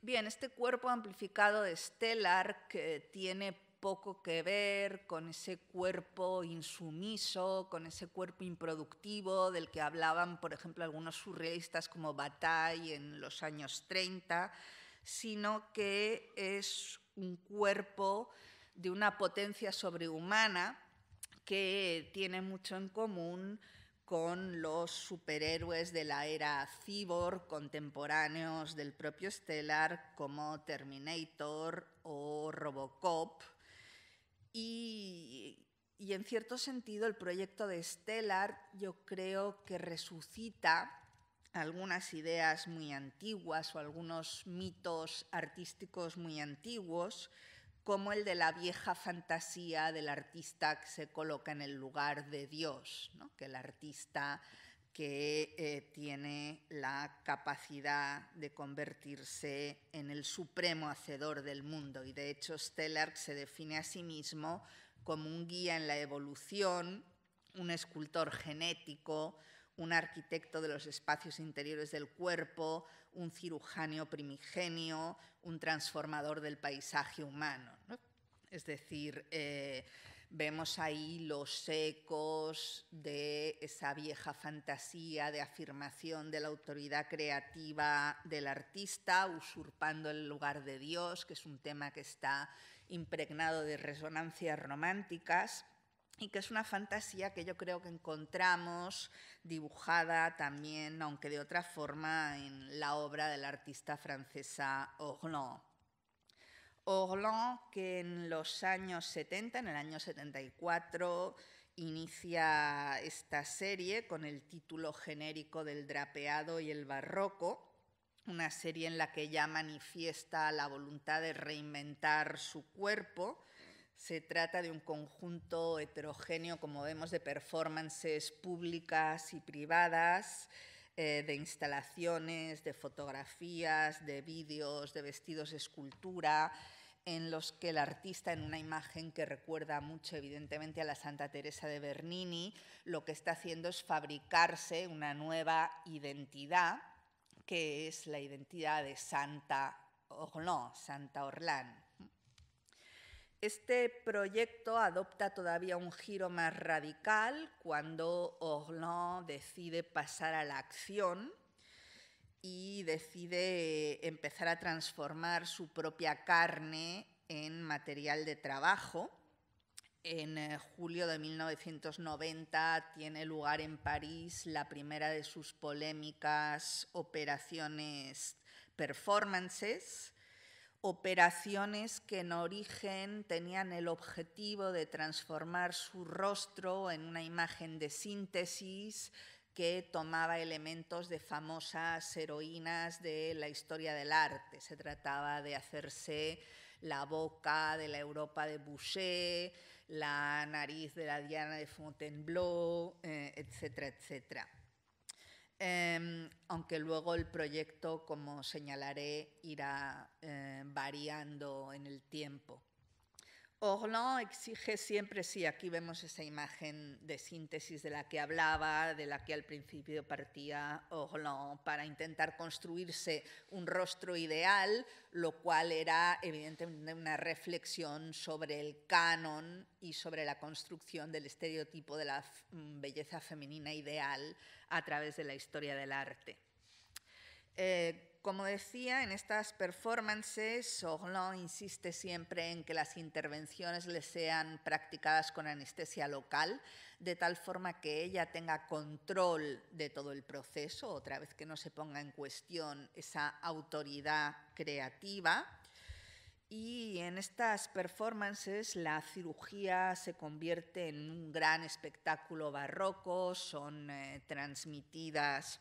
Bien, este cuerpo amplificado de Stellar que tiene poco que ver con ese cuerpo insumiso, con ese cuerpo improductivo del que hablaban, por ejemplo, algunos surrealistas como Bataille en los años 30, sino que es un cuerpo de una potencia sobrehumana que tiene mucho en común con los superhéroes de la era cyborg contemporáneos del propio Stellar como Terminator o Robocop. Y, y en cierto sentido el proyecto de Stellar yo creo que resucita algunas ideas muy antiguas o algunos mitos artísticos muy antiguos como el de la vieja fantasía del artista que se coloca en el lugar de Dios, que el artista que eh, tiene la capacidad de convertirse en el supremo hacedor del mundo. Y de hecho, Stellar se define a sí mismo como un guía en la evolución, un escultor genético, un arquitecto de los espacios interiores del cuerpo, un cirujano primigenio, un transformador del paisaje humano. Es decir, eh, vemos ahí los ecos de esa vieja fantasía de afirmación de la autoridad creativa del artista, usurpando el lugar de Dios, que es un tema que está impregnado de resonancias románticas y que es una fantasía que yo creo que encontramos dibujada también, aunque de otra forma, en la obra de la artista francesa Orlon. Orlon, que en los años 70, en el año 74, inicia esta serie con el título genérico del drapeado y el barroco, una serie en la que ya manifiesta la voluntad de reinventar su cuerpo, se trata de un conjunto heterogéneo, como vemos, de performances públicas y privadas, eh, de instalaciones, de fotografías, de vídeos, de vestidos, de escultura, en los que el artista, en una imagen que recuerda mucho evidentemente a la Santa Teresa de Bernini, lo que está haciendo es fabricarse una nueva identidad, que es la identidad de Santa no, Santa Orlán. Este proyecto adopta todavía un giro más radical cuando Orlan decide pasar a la acción y decide empezar a transformar su propia carne en material de trabajo. En eh, julio de 1990 tiene lugar en París la primera de sus polémicas operaciones performances operaciones que en origen tenían el objetivo de transformar su rostro en una imagen de síntesis que tomaba elementos de famosas heroínas de la historia del arte. Se trataba de hacerse la boca de la Europa de Boucher, la nariz de la Diana de Fontainebleau, eh, etcétera, etcétera. Em, aunque luego el proyecto, como señalaré, irá eh, variando en el tiempo. Orlán exige siempre, sí, aquí vemos esa imagen de síntesis de la que hablaba, de la que al principio partía Orlán, para intentar construirse un rostro ideal, lo cual era evidentemente una reflexión sobre el canon y sobre la construcción del estereotipo de la mm, belleza femenina ideal a través de la historia del arte. Eh, como decía, en estas performances, Orlán insiste siempre en que las intervenciones le sean practicadas con anestesia local, de tal forma que ella tenga control de todo el proceso, otra vez que no se ponga en cuestión esa autoridad creativa. Y en estas performances la cirugía se convierte en un gran espectáculo barroco, son eh, transmitidas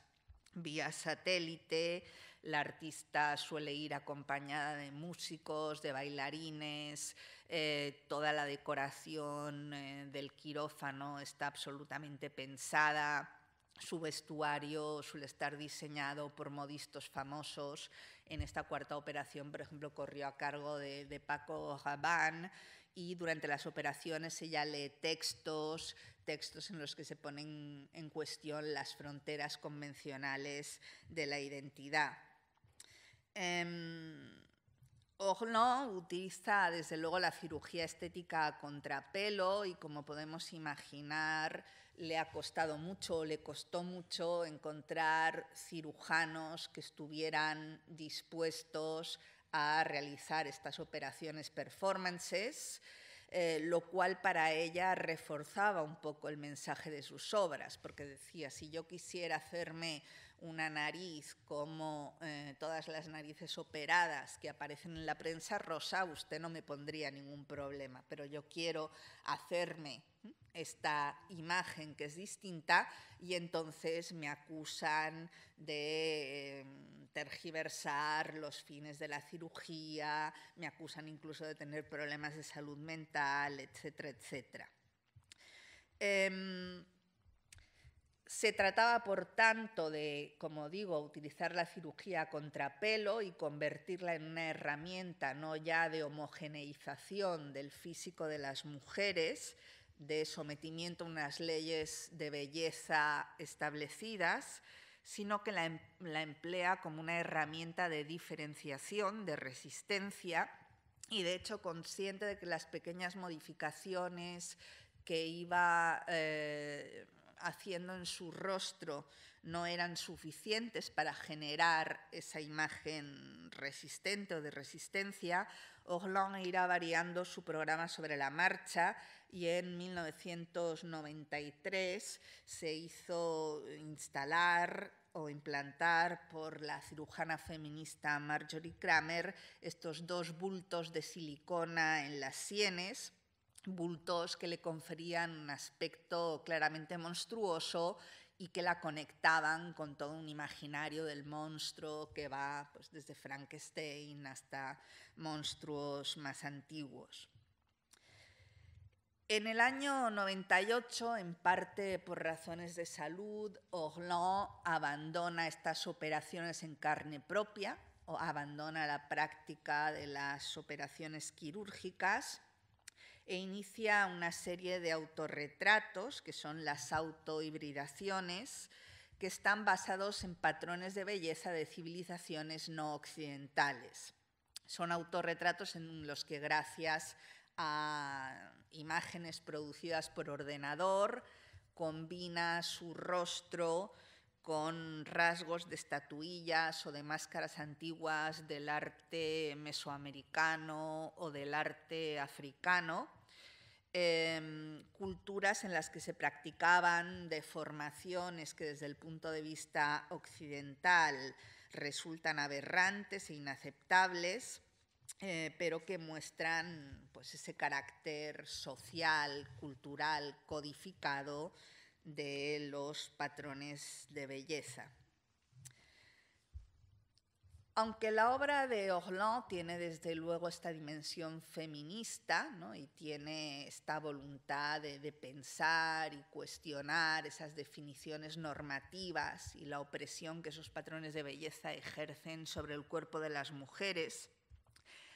vía satélite, la artista suele ir acompañada de músicos, de bailarines, eh, toda la decoración eh, del quirófano está absolutamente pensada. Su vestuario suele estar diseñado por modistos famosos. En esta cuarta operación, por ejemplo, corrió a cargo de, Paco Javán y durante las operaciones ella lee textos, textos en los que se ponen en cuestión las fronteras convencionales de la identidad. Eh, utiliza desde luego la cirugía estética a contrapelo y como podemos imaginar le ha costado mucho, le costó mucho encontrar cirujanos que estuvieran dispuestos a realizar estas operaciones performances, eh, lo cual para ella reforzaba un poco el mensaje de sus obras, porque decía, si yo quisiera hacerme una nariz como eh, todas las narices operadas que aparecen en la prensa rosa, usted no me pondría ningún problema, pero yo quiero hacerme esta imagen que es distinta y entonces me acusan de eh, tergiversar los fines de la cirugía, me acusan incluso de tener problemas de salud mental, etcétera, etcétera. Em, se trataba, por tanto, de, como digo, utilizar la cirugía contra contrapelo y convertirla en una herramienta no ya de homogeneización del físico de las mujeres, de sometimiento a unas leyes de belleza establecidas, sino que la, em, emplea como una herramienta de diferenciación, de resistencia, y de hecho consciente de que las pequeñas modificaciones que iba... Eh, haciendo en su rostro no eran suficientes para generar esa imagen resistente o de resistencia, Orlán irá variando su programa sobre la marcha y en 1993 se hizo instalar o implantar por la cirujana feminista Marjorie Kramer estos dos bultos de silicona en las sienes bultos que le conferían un aspecto claramente monstruoso y que la conectaban con todo un imaginario del monstruo que va pues, desde Frankenstein hasta monstruos más antiguos. En el año 98, en parte por razones de salud, Orlan abandona estas operaciones en carne propia o abandona la práctica de las operaciones quirúrgicas e inicia una serie de autorretratos, que son las autohibridaciones, que están basados en patrones de belleza de civilizaciones no occidentales. Son autorretratos en los que gracias a imágenes producidas por ordenador combina su rostro, con rasgos de estatuillas o de máscaras antiguas del arte mesoamericano o del arte africano, em, culturas en las que se practicaban deformaciones que desde el punto de vista occidental resultan aberrantes e inaceptables, eh, pero que muestran pues, ese carácter social, cultural, codificado de los patrones de belleza. Aunque la obra de Orlan tiene desde luego esta dimensión feminista ¿no? y tiene esta voluntad de, pensar y cuestionar esas definiciones normativas y la opresión que esos patrones de belleza ejercen sobre el cuerpo de las mujeres,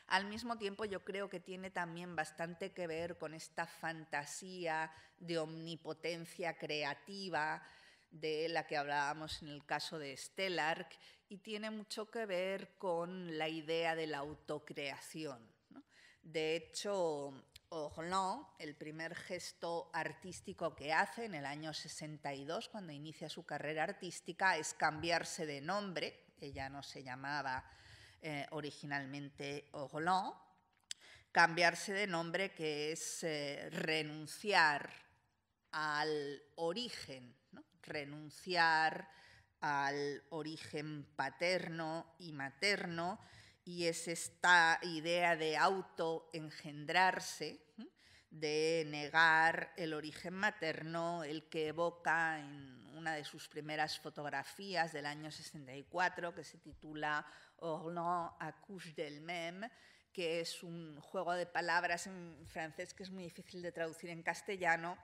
al mismo tiempo yo creo que tiene también bastante que ver con esta fantasía de omnipotencia creativa de la que hablábamos en el caso de Stellark y tiene mucho que ver con la idea de la autocreación. De hecho, Orlán, el primer gesto artístico que hace en el año 62, cuando inicia su carrera artística, es cambiarse de nombre. Ella no se llamaba eh, originalmente Roland, cambiarse de nombre que es eh, renunciar al origen, renunciar al origen paterno y materno, y es esta idea de autoengendrarse, de negar el origen materno, el que evoca en una de sus primeras fotografías del año 64 que se titula Orlan couche del même que es un juego de palabras en francés que es muy difícil de traducir en castellano.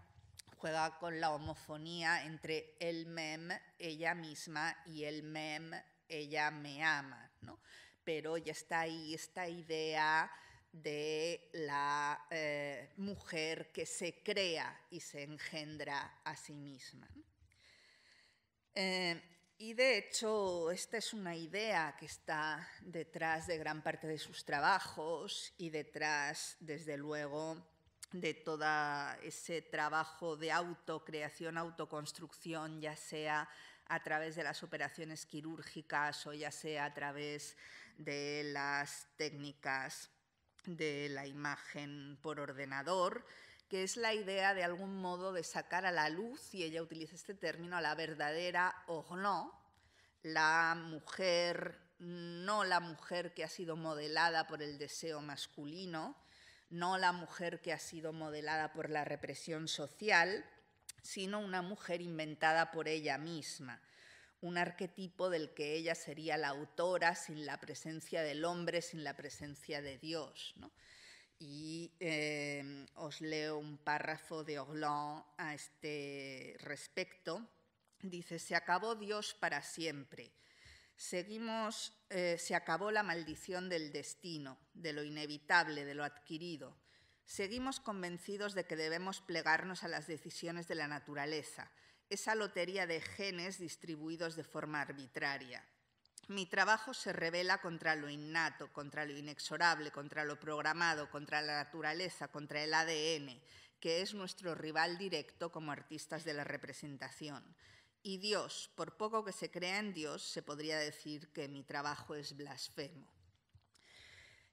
Juega con la homofonía entre el mem, ella misma, y el mem, ella me ama. Pero ya está ahí esta idea de la eh, mujer que se crea y se engendra a sí misma. Eh, y de hecho, esta es una idea que está detrás de gran parte de sus trabajos y detrás, desde luego, de todo ese trabajo de autocreación, autoconstrucción, ya sea a través de las operaciones quirúrgicas o ya sea a través de las técnicas de la imagen por ordenador que es la idea de algún modo de sacar a la luz, y ella utiliza este término, a la verdadera no la mujer, no la mujer que ha sido modelada por el deseo masculino, no la mujer que ha sido modelada por la represión social, sino una mujer inventada por ella misma, un arquetipo del que ella sería la autora sin la presencia del hombre, sin la presencia de Dios. ¿no? y em, os leo un párrafo de Orlán a este respecto. Dice, se acabó Dios para siempre. Seguimos, eh, se acabó la maldición del destino, de lo inevitable, de lo adquirido. Seguimos convencidos de que debemos plegarnos a las decisiones de la naturaleza, esa lotería de genes distribuidos de forma arbitraria. Mi trabajo se revela contra lo innato, contra lo inexorable, contra lo programado, contra la naturaleza, contra el ADN, que es nuestro rival directo como artistas de la representación. Y Dios, por poco que se crea en Dios, se podría decir que mi trabajo es blasfemo.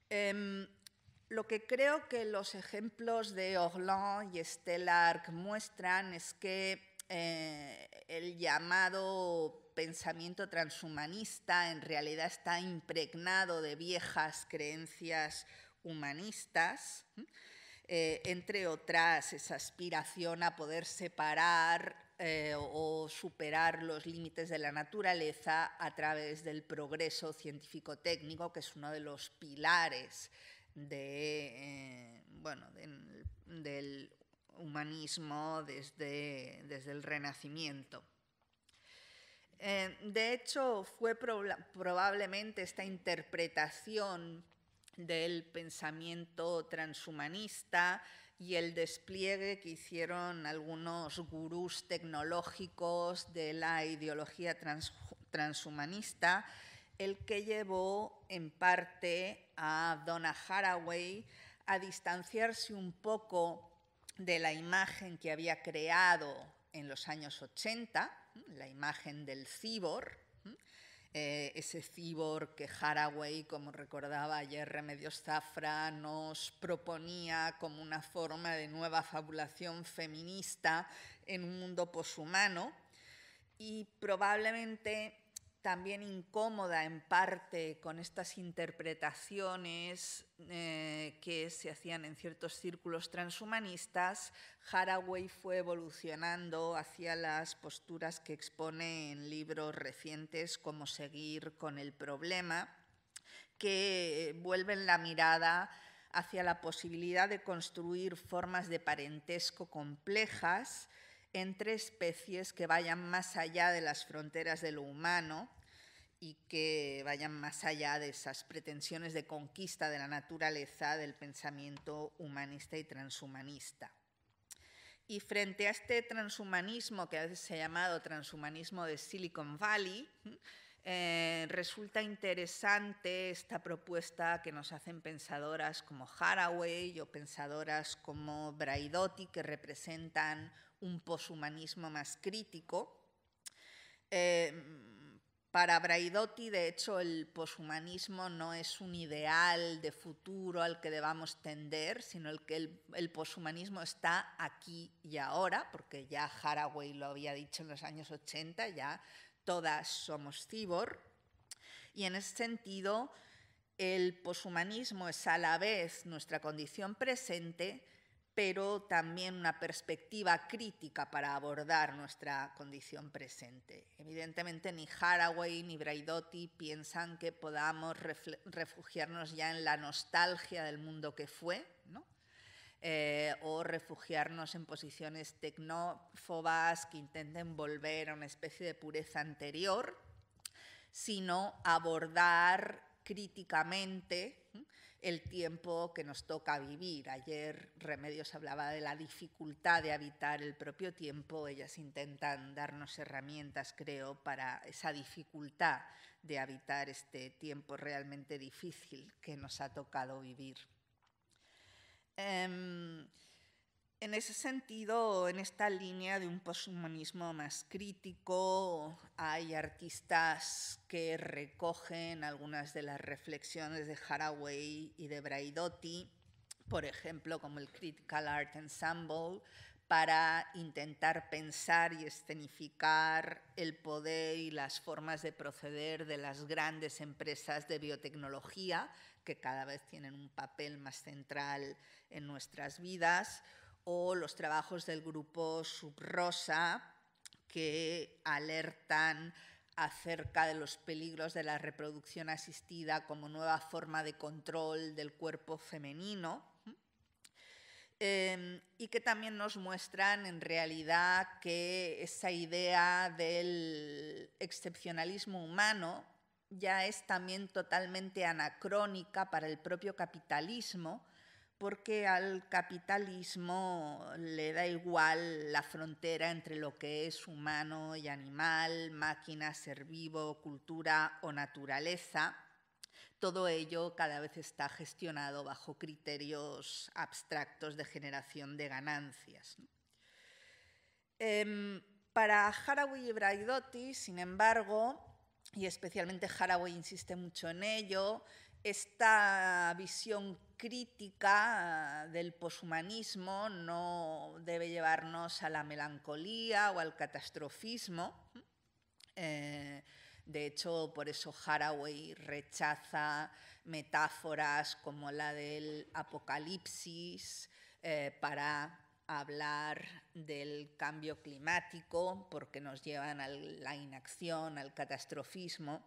Em, lo que creo que los ejemplos de Orlán y Stellarc muestran es que eh, el llamado pensamiento transhumanista en realidad está impregnado de viejas creencias humanistas, eh, entre otras esa aspiración a poder separar eh, o superar los límites de la naturaleza a través del progreso científico-técnico, que es uno de los pilares eh, del humanismo desde el Renacimiento. Eh, de hecho, fue probablemente esta interpretación del pensamiento transhumanista y el despliegue que hicieron algunos gurús tecnológicos de la ideología transhumanista, el que llevó en parte a Donna Haraway a distanciarse un poco de la imagen que había creado en los años 80 la imagen del cibor, eh, ese cibor que Haraway, como recordaba ayer Remedios Zafra, nos proponía como una forma de nueva fabulación feminista en un mundo poshumano. Y probablemente también incómoda en parte con estas interpretaciones eh, que se hacían en ciertos círculos transhumanistas, Haraway fue evolucionando hacia las posturas que expone en libros recientes como Seguir con el problema, que eh, vuelven la mirada hacia la posibilidad de construir formas de parentesco complejas entre especies que vayan más allá de las fronteras de lo humano y que vayan más allá de esas pretensiones de conquista de la naturaleza del pensamiento humanista y transhumanista. Y frente a este transhumanismo, que a veces se ha llamado transhumanismo de Silicon Valley, eh, resulta interesante esta propuesta que nos hacen pensadoras como Haraway o pensadoras como Braidotti, que representan un poshumanismo más crítico. Em, para Braidotti, de hecho, el poshumanismo no es un ideal de futuro al que debamos tender, sino el que el, poshumanismo está aquí y ahora, porque ya Haraway lo había dicho en los años 80, ya todas somos cibor. Y en ese sentido, el poshumanismo es a la vez nuestra condición presente pero también una perspectiva crítica para abordar nuestra condición presente. Evidentemente ni Haraway ni Braidotti piensan que podamos refugiarnos ya en la nostalgia del mundo que fue, eh, o refugiarnos en posiciones tecnófobas que intenten volver a una especie de pureza anterior, sino abordar críticamente el tiempo que nos toca vivir. Ayer Remedios hablaba de la dificultad de habitar el propio tiempo. Ellas intentan darnos herramientas, creo, para esa dificultad de habitar este tiempo realmente difícil que nos ha tocado vivir. Em, en ese sentido, en esta línea de un poshumanismo más crítico, hay artistas que recogen algunas de las reflexiones de Haraway y de Braidotti, por ejemplo, como el Critical Art Ensemble, para intentar pensar y escenificar el poder y las formas de proceder de las grandes empresas de biotecnología, que cada vez tienen un papel más central en nuestras vidas o los trabajos del grupo Subrosa que alertan acerca de los peligros de la reproducción asistida como nueva forma de control del cuerpo femenino em, y que también nos muestran en realidad que esa idea del excepcionalismo humano ya es también totalmente anacrónica para el propio capitalismo, porque al capitalismo le da igual la frontera entre lo que es humano y animal, máquina, ser vivo, cultura o naturaleza. Todo ello cada vez está gestionado bajo criterios abstractos de generación de ganancias. Em, para Haraway y Braidotti, sin embargo, y especialmente Haraway insiste mucho en ello, esta visión crítica ah, del poshumanismo no debe llevarnos a la melancolía o al catastrofismo. Eh, de hecho, por eso Haraway rechaza metáforas como la del apocalipsis eh, para hablar del cambio climático, porque nos llevan a la inacción, al catastrofismo.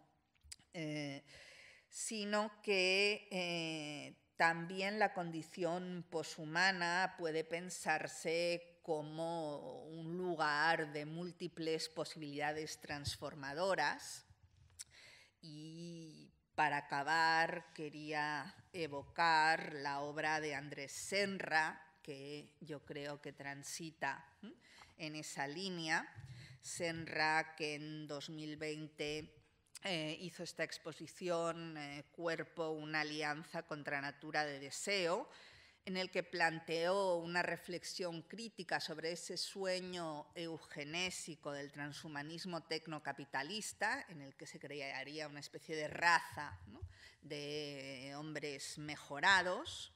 Eh, sino que eh, también la condición poshumana puede pensarse como un lugar de múltiples posibilidades transformadoras. Y para acabar, quería evocar la obra de Andrés Senra, que yo creo que transita en esa línea. Senra, que en 2020 eh, hizo esta exposición eh, Cuerpo, una alianza contra natura de deseo, en el que planteó una reflexión crítica sobre ese sueño eugenésico del transhumanismo tecnocapitalista, en el que se crearía una especie de raza de hombres mejorados.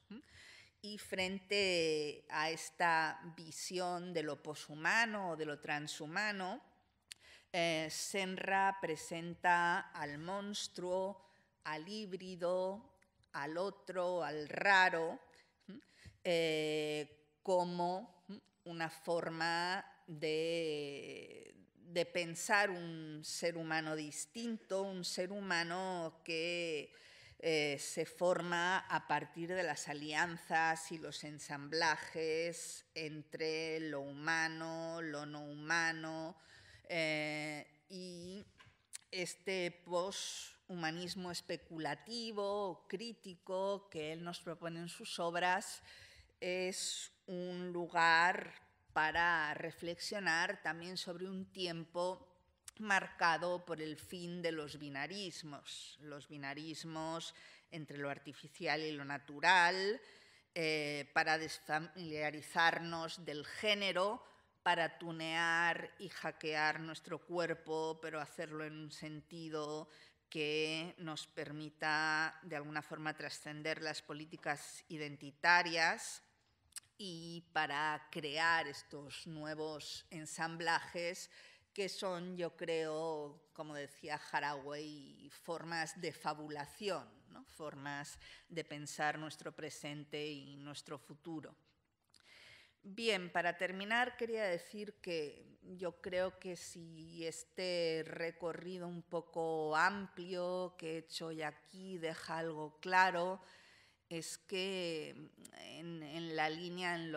Y frente a esta visión de lo poshumano o de lo transhumano, eh, Senra presenta al monstruo, al híbrido, al otro, al raro, eh, como una forma de, pensar un ser humano distinto, un ser humano que eh, se forma a partir de las alianzas y los ensamblajes entre lo humano, lo no humano, eh, y este poshumanismo especulativo, crítico que él nos propone en sus obras, es un lugar para reflexionar también sobre un tiempo marcado por el fin de los binarismos, los binarismos entre lo artificial y lo natural, eh, para desfamiliarizarnos del género, para tunear y hackear nuestro cuerpo, pero hacerlo en un sentido que nos permita de alguna forma trascender las políticas identitarias y para crear estos nuevos ensamblajes que son, yo creo, como decía Haraway, formas de fabulación, ¿no? formas de pensar nuestro presente y nuestro futuro. Bien, para terminar quería decir que yo creo que si este recorrido un poco amplio que he hecho hoy aquí deja algo claro, es que en, la línea en,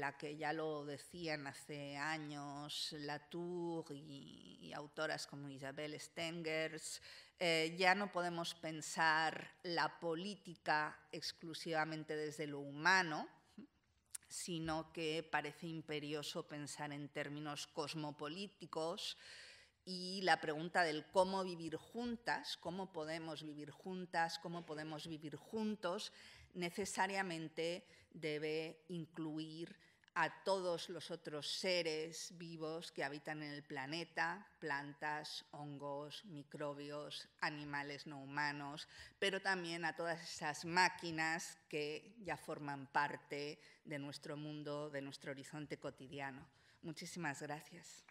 la que ya lo decían hace años Latour y, autoras como Isabel Stengers, eh, ya no podemos pensar la política exclusivamente desde lo humano, sino que parece imperioso pensar en términos cosmopolíticos y la pregunta del cómo vivir juntas, cómo podemos vivir juntas, cómo podemos vivir juntos, necesariamente debe incluir a todos los otros seres vivos que habitan en el planeta, plantas, hongos, microbios, animales no humanos, pero también a todas esas máquinas que ya forman parte de nuestro mundo, de nuestro horizonte cotidiano. Muchísimas gracias.